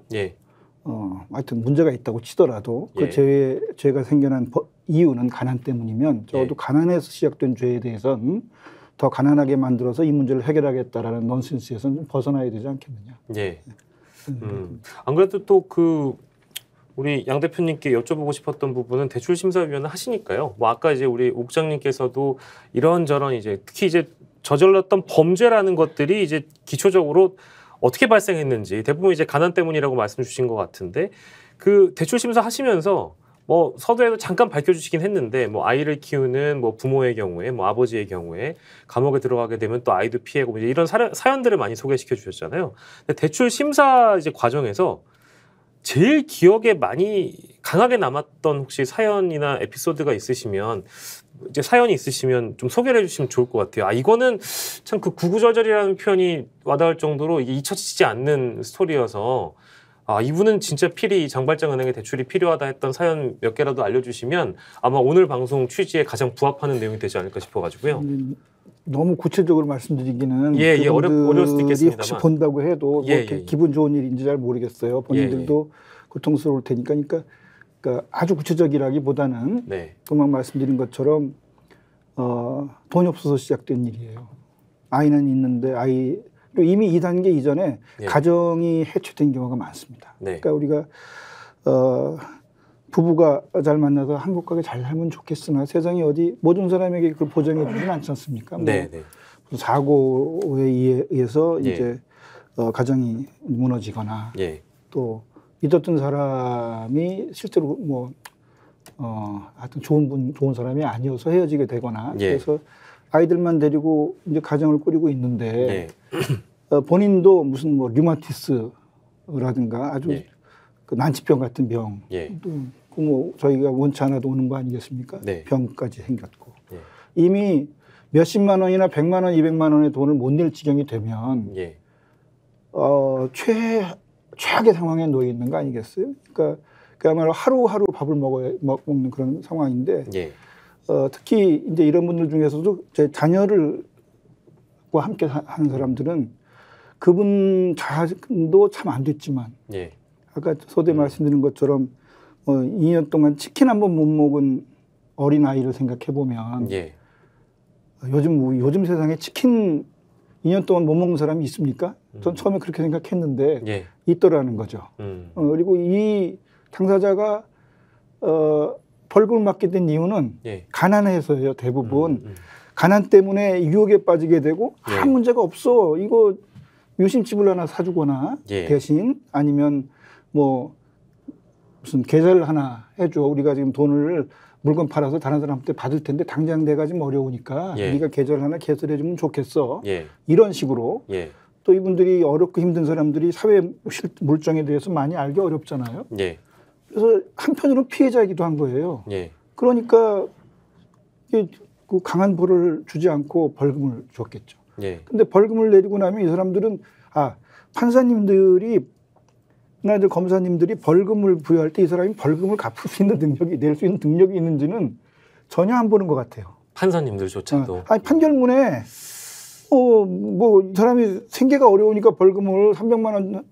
어, 하여튼 문제가 있다고 치더라도 그 예. 그 죄, 죄가 생겨난 이유는 가난 때문이면 적어도 예. 가난에서 시작된 죄에 대해서는 더 가난하게 만들어서 이 문제를 해결하겠다라는 논센스에서는 벗어나야 되지 않겠느냐. 예. 네. 음, 안 그래도 또 그 우리 양 대표님께 여쭤보고 싶었던 부분은 대출 심사위원 하시니까요. 뭐 아까 이제 우리 옥장님께서도 이런저런 이제 특히 이제 저질렀던 범죄라는 것들이 이제 기초적으로 어떻게 발생했는지 대부분 이제 가난 때문이라고 말씀 주신 것 같은데 그 대출 심사 하시면서 뭐 서두에도 잠깐 밝혀주시긴 했는데 뭐 아이를 키우는 뭐 부모의 경우에 뭐 아버지의 경우에 감옥에 들어가게 되면 또 아이도 피해고 뭐 이제 이런 사연, 사연들을 많이 소개시켜 주셨잖아요. 대출 심사 이제 과정에서 제일 기억에 많이 강하게 남았던 혹시 사연이나 에피소드가 있으시면 이제 사연이 있으시면 좀 소개를 해주시면 좋을 것 같아요. 아 이거는 참 그 구구절절이라는 표현이 와닿을 정도로 이게 잊혀지지 않는 스토리여서 아 이분은 진짜 필히 장발장은행의 대출이 필요하다 했던 사연 몇 개라도 알려주시면 아마 오늘 방송 취지에 가장 부합하는 내용이 되지 않을까 싶어가지고요. 너무 구체적으로 말씀드리기는 예, 예 어렵, 어려울 수도 있겠습니다만 혹시 본다고 해도 뭐 예, 예, 기분 좋은 일인지 잘 모르겠어요. 예, 예. 본인들도 고통스러울 테니까 그러니까 그러니까 아주 구체적이라기보다는 네. 금방 말씀드린 것처럼 어, 돈이 없어서 시작된 일이에요. 아이는 있는데 아이 이미 2단계 이전에 네. 가정이 해체된 경우가 많습니다. 네. 그러니까 우리가 어, 부부가 잘 만나서 한국 가게 잘 살면 좋겠으나 세상이 어디 모든 사람에게 그 보장해 주지는 않지 않습니까? 뭐 네, 네. 사고에 의해서 네. 이제 어, 가정이 무너지거나 예. 또 믿었던 사람이 실제로 뭐, 어, 하여튼 좋은 분, 좋은 사람이 아니어서 헤어지게 되거나 예. 그래서 아이들만 데리고 이제 가정을 꾸리고 있는데 예. 어, 본인도 무슨 뭐 류마티스라든가 아주 예. 그 난치병 같은 병, 예. 또뭐 그 뭐 저희가 원치 않아도 오는 거 아니겠습니까? 네. 병까지 생겼고 예. 이미 몇십만 원이나 백만 원, 이백만 원의 돈을 못 낼 지경이 되면 예. 어, 최 최악의 상황에 놓여 있는 거 아니겠어요? 그러니까 그야말로 하루하루 밥을 먹어 야 먹는 그런 상황인데 예. 어, 특히 이제 이런 분들 중에서도 제 자녀를과 함께 하는 사람들은 그분 자신도 참 안 됐지만 예. 아까 소대 음. 말씀드린 것처럼 어, 2년 동안 치킨 한 번 못 먹은 어린 아이를 생각해 보면 예. 요즘 요즘 세상에 치킨 2년 동안 못 먹는 사람이 있습니까? 전 음. 처음에 그렇게 생각했는데 예. 있더라는 거죠. 음. 어, 그리고 이 당사자가 어, 벌금을 맞게 된 이유는 예. 가난해서요 대부분 음, 음. 가난 때문에 유혹에 빠지게 되고 예. 아 문제가 없어 이거 유심집을 하나 사주거나 예. 대신 아니면 뭐 무슨 계좌를 하나 해줘 우리가 지금 돈을 물건 팔아서 다른 사람한테 받을 텐데 당장 내가 지금 어려우니까 예. 네가 계좌를 하나 개설해주면 좋겠어 예. 이런 식으로 예. 또 이분들이 어렵고 힘든 사람들이 사회 물정에 대해서 많이 알기 어렵잖아요. 예. 그래서 한편으로 는 피해자이기도 한 거예요. 예. 그러니까 그 강한 벌을 주지 않고 벌금을 줬겠죠. 예. 근데 벌금을 내리고 나면 이 사람들은 아 판사님들이 나들 검사님들이 벌금을 부여할 때 이 사람이 벌금을 갚을 수 있는 능력이 낼 수 있는 능력이 있는지는 전혀 안 보는 것 같아요. 판사님들조차도 아, 아니 판결문에 어, 뭐, 이 사람이 생계가 어려우니까 벌금을 300만 원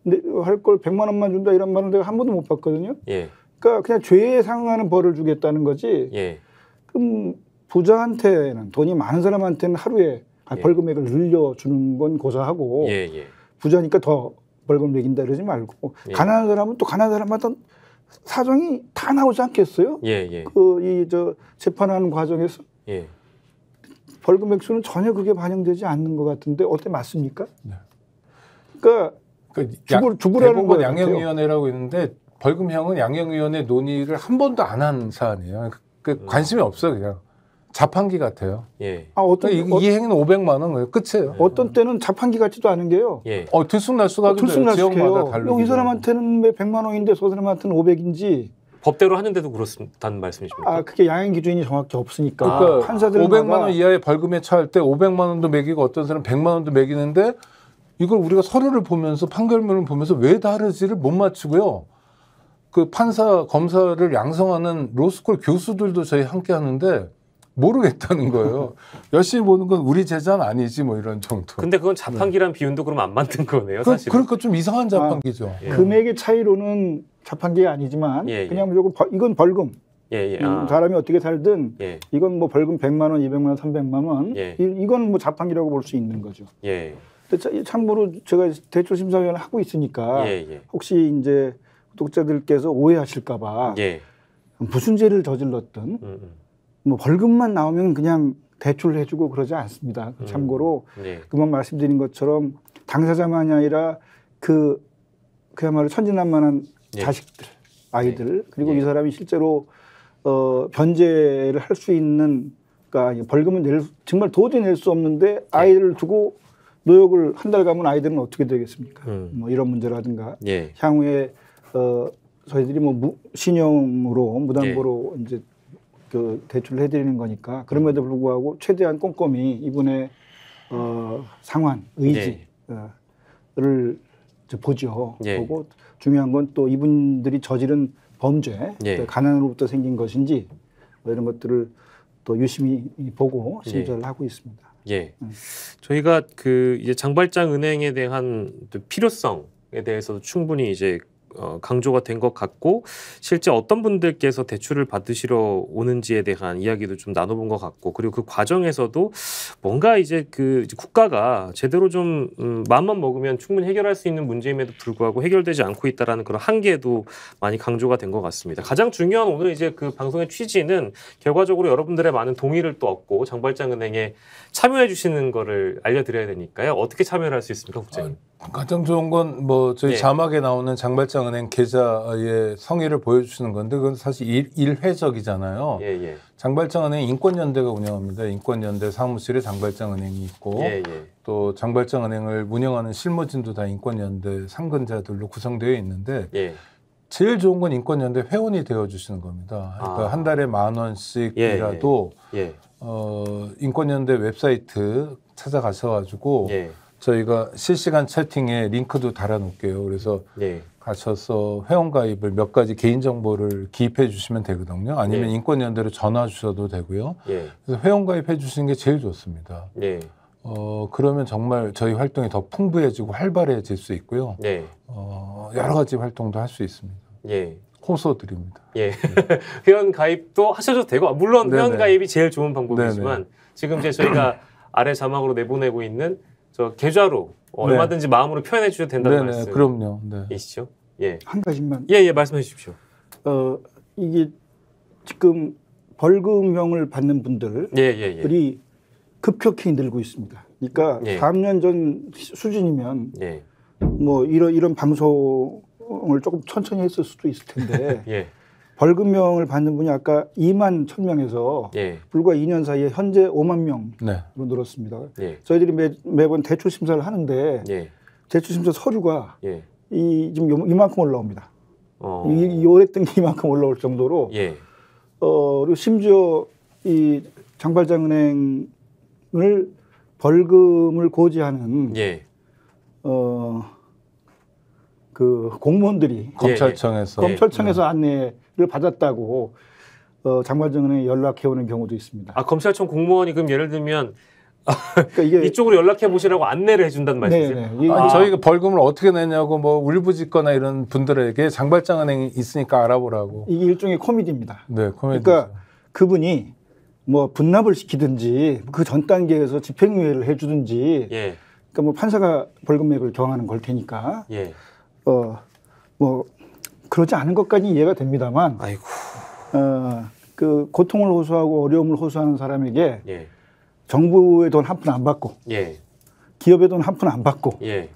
할 걸 100만 원만 준다 이런 말은 내가 한 번도 못 봤거든요. 예. 그러니까 그냥 죄에 상응하는 벌을 주겠다는 거지. 예. 그럼 부자한테는 돈이 많은 사람한테는 하루에 아, 예. 벌금액을 늘려주는 건 고사하고 예, 예. 부자니까 더 벌금 을 매긴다 이러지 말고 예. 가난한 사람은 또 가난한 사람마다 사정이 다 나오지 않겠어요? 그이 저 재판하는 과정에서. 벌금액 수는 전혀 그게 반영되지 않는 것 같은데 어때 맞습니까? 네. 그러니까 그 죽을, 죽으라는 거 양형위원회라고 있는데 벌금형은 양형위원회 논의를 한 번도 안 한 사안이에요. 그, 그 음. 관심이 없어 그냥. 자판기 같아요. 예. 아, 어떤 그러니까 이, 어- 이, 행위는 500만 원 끝이에요. 예. 어떤 때는 자판기 같지도 않은 게요. 예. 어들쑥날쑥하기 어, 들쑥날쑥해요. 이 사람한테는 100만 원인데 저 사람한테는 500인지 법대로 하는데도 그렇다는 말씀이십니까? 아 그게 양형 기준이 정확히 없으니까 그러니까 판사들 500만 원 이하의 벌금에 처할 때 500만 원도 매기고 어떤 사람 100만 원도 매기는데 이걸 우리가 서류를 보면서 판결문을 보면서 왜 다르지를 못 맞추고요. 그 판사 검사를 양성하는 로스쿨 교수들도 저희 함께 하는데 모르겠다는 거예요. 열심히 보는 건 우리 제자는 아니지 뭐 이런 정도. 근데 그건 자판기란 네. 비운도 그럼 안 만든 거네요. 그, 사실. 그러니까 좀 이상한 아, 자판기죠. 아, 금액의 차이로는 자판기 아니지만 예, 예, 그냥 무조건 벌, 이건 벌금. 예, 예. 음, 아. 사람이 어떻게 살든 예. 이건 뭐 벌금 100만 원, 200만 원, 300만 원 예. 이, 건뭐 자판기라고 볼 수 있는 거죠. 예. 근데 참고로 제가 대출 심사위원을 하고 있으니까 혹시 이제 독자들께서 오해하실까 봐 무슨 죄를 저질렀든 음, 음. 뭐 벌금만 나오면 그냥 대출을 해주고 그러지 않습니다. 그 음. 참고로 그만 말씀드린 것처럼 당사자만이 아니라 그 그야말로 천진난만한 예. 자식들, 아이들 네. 그리고 예. 이 사람이 실제로 어, 변제를 할 수 있는 그러니까 벌금은 낼, 정말 도저히 낼 수 없는데 예. 아이를 두고 노역을 한 달 가면 아이들은 어떻게 되겠습니까? 음. 뭐 이런 문제라든가 예. 향후에 어, 저희들이 뭐 무, 신용으로 무담보로 예. 이제 그 대출을 해드리는 거니까 그럼에도 음. 불구하고 최대한 꼼꼼히 이분의 어, 상환 의지를 예. 어, 보죠. 예. 보고 중요한 건 또 이분들이 저지른 범죄, 예. 가난으로부터 생긴 것인지 뭐 이런 것들을 또 유심히 보고 예. 심사를 하고 있습니다. 예. 음. 저희가 그 이제 장발장 은행에 대한 그 필요성에 대해서도 충분히 이제 어, 강조가 된 것 같고 실제 어떤 분들께서 대출을 받으시러 오는지에 대한 이야기도 좀 나눠본 것 같고 그리고 그 과정에서도 뭔가 이제 그 국가가 제대로 좀 음, 마음만 먹으면 충분히 해결할 수 있는 문제임에도 불구하고 해결되지 않고 있다라는 그런 한계도 많이 강조가 된 것 같습니다. 가장 중요한 오늘 이제 그 방송의 취지는 결과적으로 여러분들의 많은 동의를 또 얻고 장발장 은행에 참여해 주시는 거를 알려드려야 되니까요. 어떻게 참여를 할 수 있습니까, 국장님? 아, 가장 좋은 건 뭐 저희 네. 자막에 나오는 장발장 은행 계좌의 성의를 보여주시는 건데 그건 사실 일, 회적이잖아요 예, 예. 장발장 은행 인권연대가 운영합니다. 인권연대 사무실에 장발장 은행이 있고 예, 예. 또 장발장 은행을 운영하는 실무진도 다 인권연대 상근자들로 구성되어 있는데 예. 제일 좋은 건 인권연대 회원이 되어 주시는 겁니다. 그러니까 아. 한 달에 만 원씩이라도 예, 어, 인권연대 웹사이트 찾아가셔 가지고. 저희가 실시간 채팅에 링크도 달아놓을게요. 그래서 네. 가셔서 회원가입을 몇 가지 개인정보를 기입해 주시면 되거든요. 아니면 네. 인권연대로 전화 주셔도 되고요. 네. 그래서 회원가입해 주시는 게 제일 좋습니다. 네. 어, 그러면 정말 저희 활동이 더 풍부해지고 활발해질 수 있고요. 네. 어, 여러 가지 활동도 할 수 있습니다. 호소 드립니다. 예. 예. 회원가입도 하셔도 되고, 물론 회원가입이 제일 좋은 방법이지만, 네네. 지금 이제 저희가 아래 자막으로 내보내고 있는 저 계좌로 어, 네. 얼마든지 마음으로 표현해 주셔도 된다는 네네, 말씀. 그럼요. 네. 이시죠? 예. 한 가지만. 예, 예, 말씀해 주십시오. 어, 이게 지금 벌금형을 받는 분들이 예, 예, 예. 급격히 늘고 있습니다. 그러니까 예. 3년 전 수준이면 예. 뭐 이런 이런 방송을 조금 천천히 했을 수도 있을 텐데 예. 벌금형을 받는 분이 아까 2만 1,000명에서 예. 불과 2년 사이에 현재 5만 명으로 네. 늘었습니다. 예. 저희들이 매, 매번 대출 심사를 하는데 예. 대출 심사 서류가 예. 이 지금 요, 이만큼 올라옵니다. 어. 이 요랬던 게 이만큼 올라올 정도로 예. 어 그리고 심지어 이 장발장은행을 벌금을 고지하는 예. 어그 공무원들이 검찰청에서 예, 예. 검찰청에서 예. 안내를 받았다고 어, 장관정에 연락해 오는 경우도 있습니다. 아 검찰청 공무원이 그럼 예를 들면 그러니까 이게 이쪽으로 연락해 보시라고 안내를 해준단 네, 말이죠. 네. 아, 저희가 벌금을 어떻게 내냐고 뭐 울부짖거나 이런 분들에게 장발장은행이 있으니까 알아보라고. 이게 일종의 코미디입니다. 네, 코미디. 그러니까 그분이 뭐 분납을 시키든지 그 전 단계에서 집행유예를 해주든지. 예. 그러니까 뭐 판사가 벌금액을 경하는 걸 테니까. 예. 어, 뭐 그러지 않은 것까지 이해가 됩니다만, 아이고, 어, 그 고통을 호소하고 어려움을 호소하는 사람에게 예. 정부의 돈 한 푼 안 받고, 예. 기업의 돈 한 푼 안 받고, 예.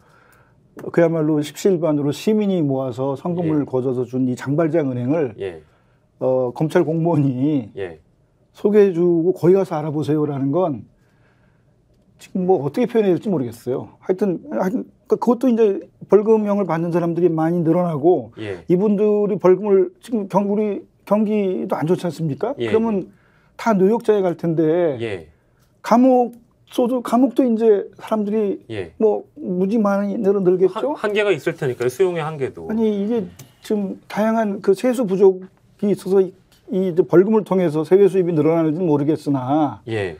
그야말로 십시일반으로 시민이 모아서 성금을 예. 거둬서 준 이 장발장 은행을 예. 어, 검찰 공무원이 예. 소개해주고 거기 가서 알아보세요라는 건 지금 뭐 어떻게 표현해야 될지 모르겠어요. 하여튼, 하여튼 그러니까 그것도 이제 벌금형을 받는 사람들이 많이 늘어나고 예. 이분들이 벌금을 지금 경구리 경기도 안 좋지 않습니까? 예. 그러면 예. 다노욕자에갈 텐데 예. 감옥 소주 감옥도 이제 사람들이 예. 뭐 무지 많이 늘어늘겠죠. 한, 한계가 있을 테니까요. 수용의 한계도. 아니 이게 지금 다양한 그 세수 부족이 있어서 이, 이 벌금을 통해서 세외 수입이 늘어나는지 모르겠으나 예.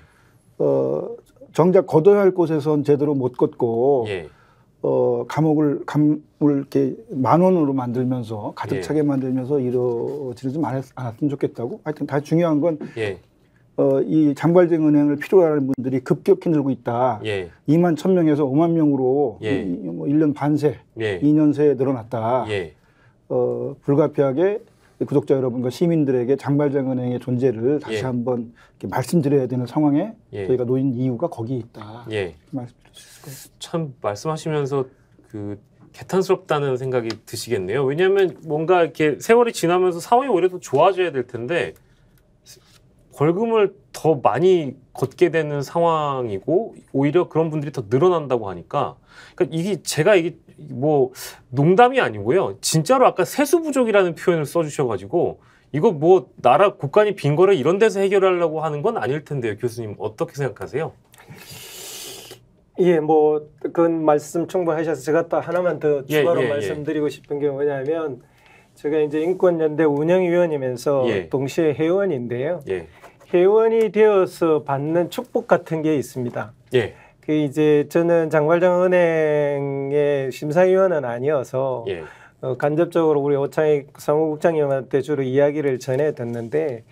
어, 정작 걷어야 할 곳에선 제대로 못 걷고. 어, 감옥을, 감을 이렇게 만 원으로 만들면서 가득 예. 차게 예. 만들면서 이루어지지 않았, 으면 좋겠다고. 하여튼 다 중요한 건, 예. 어, 이 장발된 은행을 필요로 하는 분들이 급격히 늘고 있다. 예. 2만 1천 명에서 5만 명으로 예. 이, 뭐 1년 반 새, 예. 2년 새 늘어났다. 예. 어, 불가피하게 구독자 여러분과 시민들에게 장발장은행의 존재를 다시 예. 한번 말씀드려야 되는 상황에 예. 저희가 놓인 이유가 거기에 있다. 예. 참 말씀하시면서 그 개탄스럽다는 생각이 드시겠네요. 왜냐하면 뭔가 이렇게 세월이 지나면서 상황이 오히려 더 좋아져야 될 텐데 벌금을 더 많이 걷게 되는 상황이고 오히려 그런 분들이 더 늘어난다고 하니까 그러니까 이게 제가 이게 뭐 농담이 아니고요. 진짜로 아까 세수 부족이라는 표현을 써주셔가지고 이거 뭐 나라 국간이 빈 거를 이런 데서 해결하려고 하는 건 아닐 텐데요. 교수님 어떻게 생각하세요? 예, 뭐 그건 말씀 충분하셔서 제가 또 하나만 더 예, 추가로 예, 예. 말씀드리고 예. 싶은 게 뭐냐면 제가 이제 인권연대 운영위원이면서 예. 동시에 회원인데요. 회원이 되어서 받는 축복 같은 게 있습니다. 예. 그 이제 저는 장발장은행의 심사위원은 아니어서 예. 어, 간접적으로 우리 오창익 사무국장님한테 주로 이야기를 전해 듣는데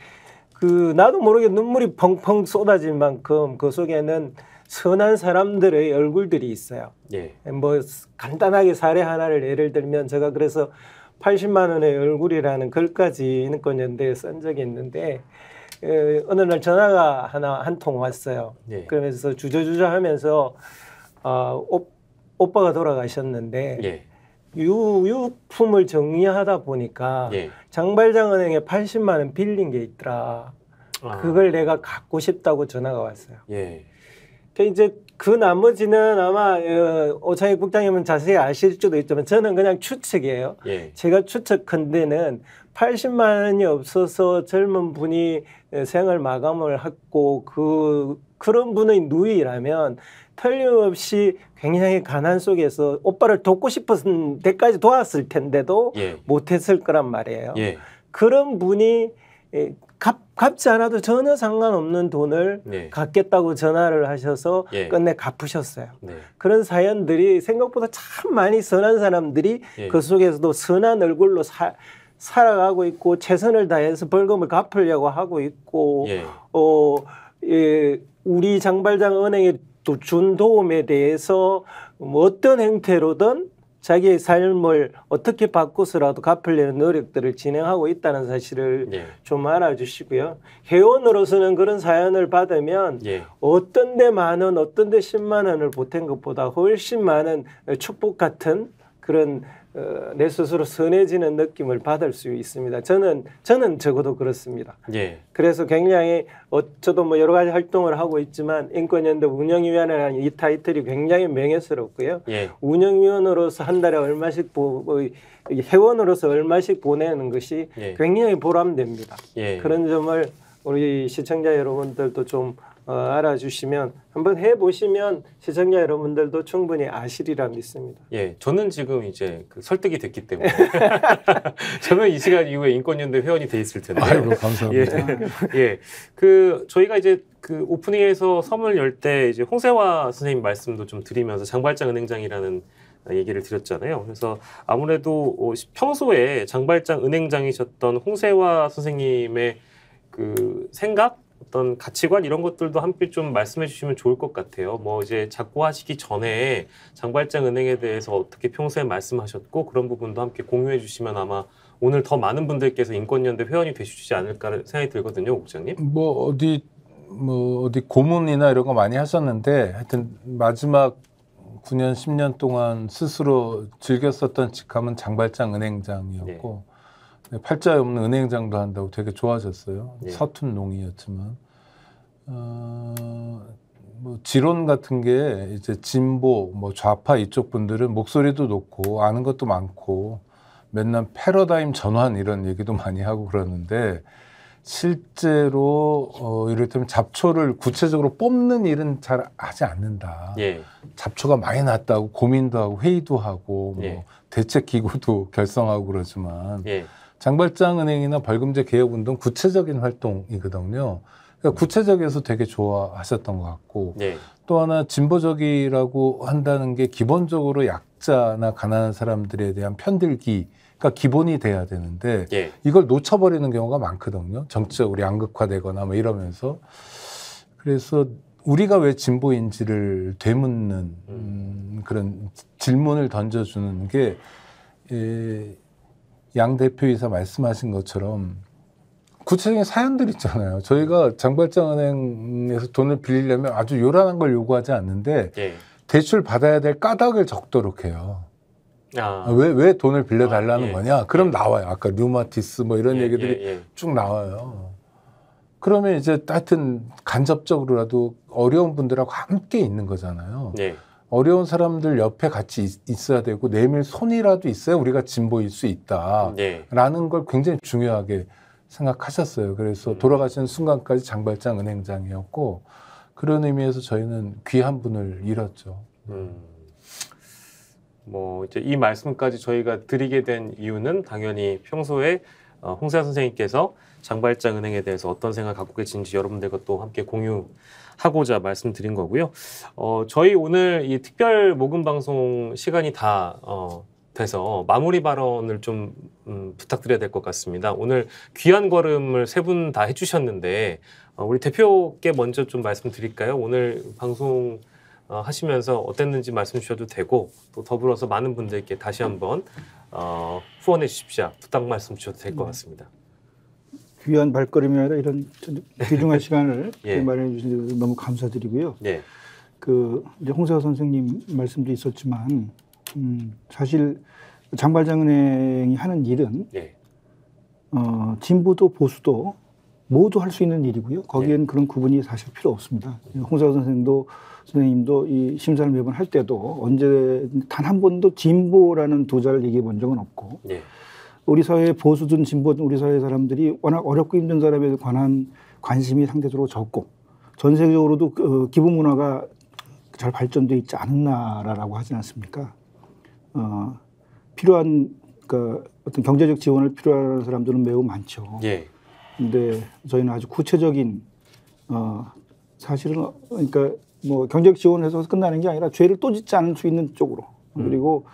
그 나도 모르게 눈물이 펑펑 쏟아질 만큼 그 속에는 선한 사람들의 얼굴들이 있어요. 예. 뭐 간단하게 사례 하나를 예를 들면 제가 그래서 80만 원의 얼굴이라는 글까지 있는 건데 쓴 적이 있는데 그 어느 날 전화가 하나 한 통 왔어요. 예. 그러면서 주저주저하면서 어, 오, 오빠가 돌아가셨는데 예. 유유품을 정리하다 보니까 예. 장발장은행에 80만 원 빌린 게 있더라. 아. 그걸 내가 갖고 싶다고 전화가 왔어요. 예. 그 이제 그 나머지는 아마 어, 오창익 국장님은 자세히 아실 수도 있지만 저는 그냥 추측이에요. 예. 제가 추측한데는 80만 원이 없어서 젊은 분이 어, 생을 마감을 했고 그 그런 분의 누이라면 틀림없이 굉장히 가난 속에서 오빠를 돕고 싶었은 데까지 도왔을 텐데도 예. 못했을 거란 말이에요. 예. 그런 분이 값, 예, 갚지 않아도 전혀 상관없는 돈을 네. 갚겠다고 전화를 하셔서 예. 끝내 갚으셨어요. 네. 그런 사연들이 생각보다 참 많이 선한 사람들이 예. 그 속에서도 선한 얼굴로 사, 살아가고 있고 최선을 다해서 벌금을 갚으려고 하고 있고 예. 어, 예, 우리 장발장 은행에 준 도움에 대해서 뭐 어떤 행태로든 자기의 삶을 어떻게 바꿔서라도 갚으려는 노력들을 진행하고 있다는 사실을 예. 좀 알아주시고요. 회원으로서는 그런 사연을 받으면 예. 어떤 데만 원, 어떤 데 10만 원을 보탠 것보다 훨씬 많은 축복 같은 그런 어, 내 스스로 선해지는 느낌을 받을 수 있습니다. 저는 저는 적어도 그렇습니다. 예. 그래서 굉장히 어, 저도 뭐 여러 가지 활동을 하고 있지만 인권연대 운영위원회라는 이 타이틀이 굉장히 명예스럽고요. 예. 운영위원으로서 한 달에 얼마씩 보, 뭐, 회원으로서 얼마씩 보내는 것이 예. 굉장히 보람됩니다. 예. 그런 점을 우리 시청자 여러분들도 좀 어, 알아주시면 한번 해보시면 시청자 여러분들도 충분히 아시리라 믿습니다. 예, 저는 지금 이제 그 설득이 됐기 때문에 저는 이 시간 이후에 인권연대 회원이 돼 있을 텐데. 아이고 감사합니다. 예, 예, 그 저희가 이제 그 오프닝에서 섬을 열 때 이제 홍세화 선생님 말씀도 좀 드리면서 장발장 은행장이라는 얘기를 드렸잖아요. 그래서 아무래도 어, 평소에 장발장 은행장이셨던 홍세화 선생님의 그 생각 어떤 가치관 이런 것들도 함께 좀 말씀해 주시면 좋을 것 같아요. 뭐 이제 작고하시기 전에 장발장 은행에 대해서 어떻게 평소에 말씀하셨고 그런 부분도 함께 공유해 주시면 아마 오늘 더 많은 분들께서 인권연대 회원이 되시지 않을까 생각이 들거든요, 국장님. 뭐 어디 뭐 어디 고문이나 이런 거 많이 하셨는데 하여튼 마지막 9년 10년 동안 스스로 즐겼었던 직함은 장발장 은행장이었고 네. 네, 팔자에 없는 은행장도 한다고 되게 좋아졌어요 예. 서툰 농이였지만. 어, 뭐 지론 같은 게 이제 진보, 뭐 좌파 이쪽 분들은 목소리도 높고 아는 것도 많고 맨날 패러다임 전환 이런 얘기도 많이 하고 그러는데 실제로 어, 이를테면 잡초를 구체적으로 뽑는 일은 잘 하지 않는다. 예. 잡초가 많이 났다고 고민도 하고 회의도 하고 뭐 예. 대책 기구도 결성하고 그러지만 예. 장발장 은행이나 벌금제 개혁 운동 구체적인 활동이거든요. 그러니까 음. 구체적에서 되게 좋아하셨던 것 같고 네. 또 하나 진보적이라고 한다는 게 기본적으로 약자나 가난한 사람들에 대한 편들기 가 그러니까 기본이 돼야 되는데 예. 이걸 놓쳐버리는 경우가 많거든요. 정치적으로 양극화되거나 뭐 이러면서 그래서 우리가 왜 진보인지를 되묻는 음. 음 그런 질문을 던져주는 게 예, 양 대표이사 말씀하신 것처럼 구체적인 사연들 있잖아요. 저희가 장발장은행에서 돈을 빌리려면 아주 요란한 걸 요구하지 않는데 예. 대출 받아야 될 까닭을 적도록 해요. 왜왜 아. 아 왜 돈을 빌려달라는 아, 예. 거냐? 그럼 예. 나와요. 아까 류마티스 뭐 이런 예, 얘기들이 예, 예. 쭉 나와요. 그러면 이제 하여튼 간접적으로라도 어려운 분들하고 함께 있는 거잖아요. 어려운 사람들 옆에 같이 있, 어야 되고 내밀 손이라도 있어야 우리가 진보일 수 있다라는 네. 걸 굉장히 중요하게 생각하셨어요. 그래서 음. 돌아가시는 순간까지 장발장 은행장이었고 그런 의미에서 저희는 귀한 분을 잃었죠. 음. 뭐 이제 이 말씀까지 저희가 드리게 된 이유는 당연히 평소에 어, 홍세아 선생님께서 장발장 은행에 대해서 어떤 생각 갖고 계신지 여러분들과 또 함께 공유 하고자 말씀드린 거고요. 어, 저희 오늘 이 특별 모금 방송 시간이 다 어, 돼서 마무리 발언을 좀 음, 부탁드려야 될 것 같습니다. 오늘 귀한 걸음을 세 분 다 해주셨는데 어, 우리 대표께 먼저 좀 말씀드릴까요? 오늘 방송 어, 하시면서 어땠는지 말씀 주셔도 되고 또 더불어서 많은 분들께 다시 한번 어, 후원해 주십시오. 부탁 말씀 주셔도 될것 네. 같습니다. 귀한 발걸음이라 이런 네. 귀중한 시간을 예. 마련해 주신 데서 너무 감사드리고요. 예. 그 이제 홍사 선생님 말씀도 있었지만 음, 사실 장발장은행이 하는 일은 예. 어, 진보도 보수도 모두 할 수 있는 일이고요. 거기엔 예. 그런 구분이 사실 필요 없습니다. 홍사 선생도 선생님도 이 심사를 매번 할 때도 언제 단 한 번도 진보라는 두 자를 얘기해 본 적은 없고 예. 우리 사회 보수든 진보든 우리 사회 사람들이 워낙 어렵고 힘든 사람에 관한 관심이 상대적으로 적고 전 세계적으로도 그기부 어, 문화가 잘 발전돼 있지 않은 나라라고 하지 않습니까? 어, 필요한 그 어떤 경제적 지원을 필요로 하는 사람들은 매우 많죠. 예. 근데 저희는 아주 구체적인 어, 사실은 어, 그러니까 뭐 경제적 지원해서 끝나는 게 아니라 죄를 또 짓지 않을 수 있는 쪽으로 음. 그리고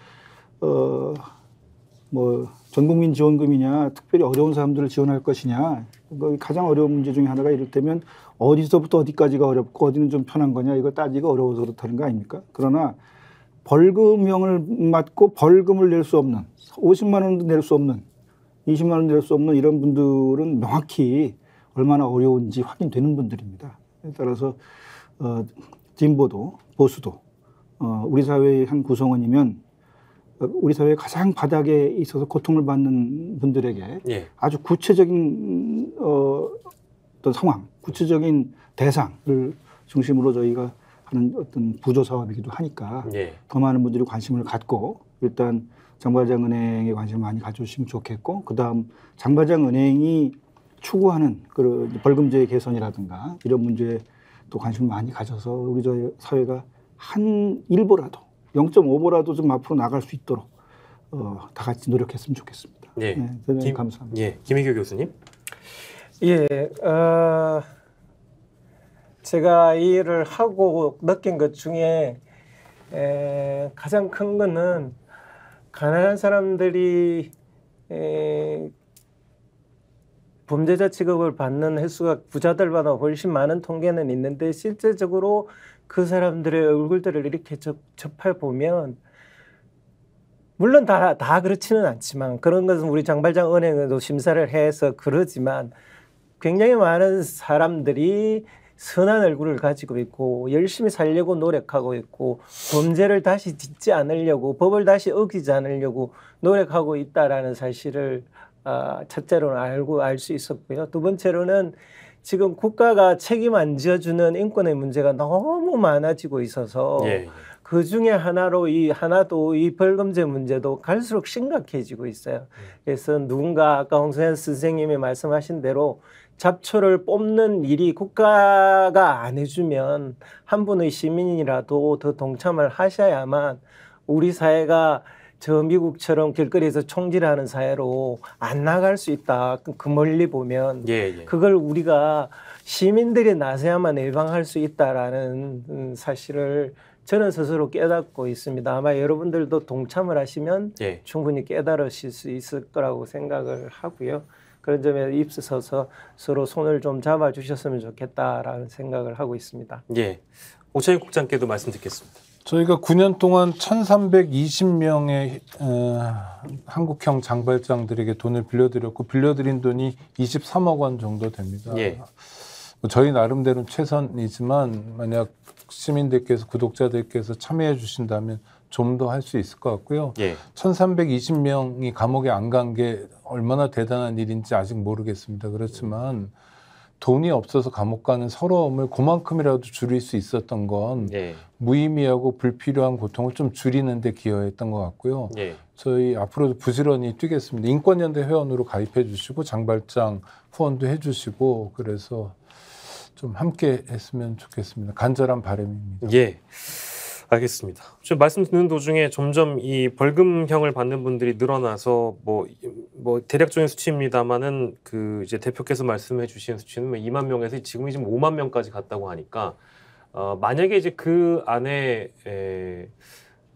어뭐 전국민 지원금이냐 특별히 어려운 사람들을 지원할 것이냐 뭐 가장 어려운 문제 중에 하나가 이를테면 어디서부터 어디까지가 어렵고 어디는 좀 편한 거냐 이걸 따지기가 어려워서 그렇다는 거 아닙니까? 그러나 벌금형을 맞고 벌금을 낼 수 없는 50만 원도 낼 수 없는 20만 원도 낼 수 없는 이런 분들은 명확히 얼마나 어려운지 확인되는 분들입니다. 따라서 어, 진보도 보수도 어, 우리 사회의 한 구성원이면 우리 사회 의 가장 바닥에 있어서 고통을 받는 분들에게 예. 아주 구체적인 어, 어떤 상황, 구체적인 대상을 중심으로 저희가 하는 어떤 부조 사업이기도 하니까 예. 더 많은 분들이 관심을 갖고 일단 장발장 은행에 관심을 많이 가져주시면 좋겠고 그다음 장발장 은행이 추구하는 그런 벌금제 개선이라든가 이런 문제에 또 관심을 많이 가져서 우리 저희 사회가 한 일보라도 0 5보라도좀 앞으로 나갈 수 있도록 어, 다 같이 노력했으면 좋겠습니다. 네, 네 김, 감사합니다. 예, 김희교 교수님. 예, 어, 제가 이 일을 하고 느낀 것 중에 에, 가장 큰 거는 가난한 사람들이 에, 범죄자 취급을 받는 횟수가 부자들보다 훨씬 많은 통계는 있는데 실제적으로 그 사람들의 얼굴들을 이렇게 접해 보면 물론 다, 다 그렇지는 않지만 그런 것은 우리 장발장 은행에도 심사를 해서 그러지만 굉장히 많은 사람들이 선한 얼굴을 가지고 있고 열심히 살려고 노력하고 있고 범죄를 다시 짓지 않으려고 법을 다시 어기지 않으려고 노력하고 있다라는 사실을 아, 첫째로는 알고 알 수 있었고요. 두 번째로는 지금 국가가 책임 안 지어주는 인권의 문제가 너무 많아지고 있어서 예, 예. 그 중에 하나로 이 하나도 이 벌금제 문제도 갈수록 심각해지고 있어요. 음. 그래서 누군가 아까 홍선현 선생님이 말씀하신 대로 잡초를 뽑는 일이 국가가 안 해주면 한 분의 시민이라도 더 동참을 하셔야만 우리 사회가 저 미국처럼 길거리에서 총질하는 사회로 안 나갈 수 있다. 그, 그 멀리 보면 예, 예. 그걸 우리가 시민들이 나서야만 예방할 수 있다라는 음, 사실을 저는 스스로 깨닫고 있습니다. 아마 여러분들도 동참을 하시면 예. 충분히 깨달으실 수 있을 거라고 생각을 하고요. 그런 점에 입서서 서로 손을 좀 잡아 주셨으면 좋겠다라는 생각을 하고 있습니다. 예. 오차희 국장께도 말씀 듣겠습니다. 저희가 9년 동안 1,320명의 어, 한국형 장발장들에게 돈을 빌려드렸고 빌려드린 돈이 23억 원 정도 됩니다. 예. 뭐 저희 나름대로 최선이지만 만약 시민들께서 구독자들께서 참여해 주신다면 좀 더 할 수 있을 것 같고요. 예. 1,320명이 감옥에 안 간 게 얼마나 대단한 일인지 아직 모르겠습니다. 그렇지만 예. 돈이 없어서 감옥 가는 서러움을 그만큼이라도 줄일 수 있었던 건 예. 무의미하고 불필요한 고통을 좀 줄이는 데 기여했던 것 같고요. 예. 저희 앞으로도 부지런히 뛰겠습니다. 인권연대 회원으로 가입해 주시고 장발장 후원도 해 주시고 그래서 좀 함께 했으면 좋겠습니다. 간절한 바람입니다. 예. 알겠습니다. 지금 말씀 듣는 도중에 점점 이 벌금형을 받는 분들이 늘어나서 뭐, 뭐 대략적인 수치입니다만은 그 이제 대표께서 말씀해 주신 수치는 2만 뭐 명에서 지금이 지금 5만 명까지 갔다고 하니까 어, 만약에 이제 그 안에 에,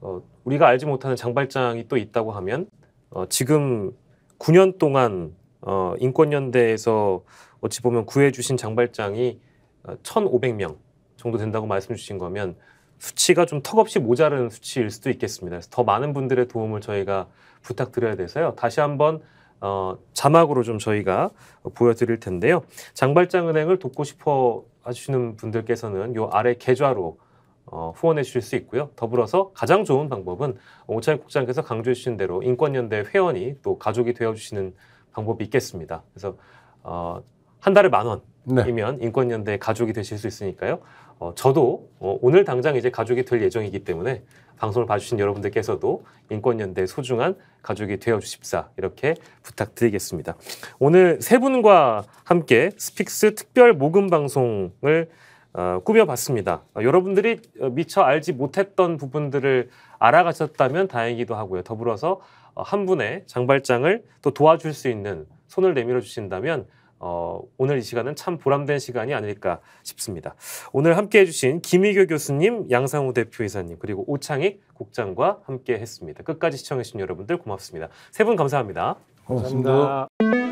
어, 우리가 알지 못하는 장발장이 또 있다고 하면 어, 지금 9년 동안 어, 인권연대에서 어찌 보면 구해주신 장발장이 1,500명 어, 정도 된다고 말씀 주신 거면 수치가 좀 턱없이 모자른 수치일 수도 있겠습니다. 그래서 더 많은 분들의 도움을 저희가 부탁드려야 돼서요. 다시 한번 어, 자막으로 좀 저희가 보여드릴 텐데요. 장발장 은행을 돕고 싶어 하시는 분들께서는 요 아래 계좌로 어, 후원해 주실 수 있고요. 더불어서 가장 좋은 방법은 오찬 국장께서 강조해 주신 대로 인권연대 회원이 또 가족이 되어 주시는 방법이 있겠습니다. 그래서 어, 한 달에 만 원이면 네. 인권연대 가족이 되실 수 있으니까요. 어, 저도 어, 오늘 당장 이제 가족이 될 예정이기 때문에 방송을 봐주신 여러분들께서도 인권연대 소중한 가족이 되어 주십사 이렇게 부탁드리겠습니다. 오늘 세 분과 함께 스픽스 특별 모금 방송을 어, 꾸며봤습니다. 어, 여러분들이 어, 미처 알지 못했던 부분들을 알아가셨다면 다행이기도 하고요. 더불어서 어, 한 분의 장발장을 또 도와줄 수 있는 손을 내밀어 주신다면 어, 오늘 이 시간은 참 보람된 시간이 아닐까 싶습니다. 오늘 함께 해주신 김희교 교수님, 양상우 대표이사님, 그리고 오창익 국장과 함께 했습니다. 끝까지 시청해주신 여러분들 고맙습니다. 세 분 감사합니다. 고맙습니다. 감사합니다.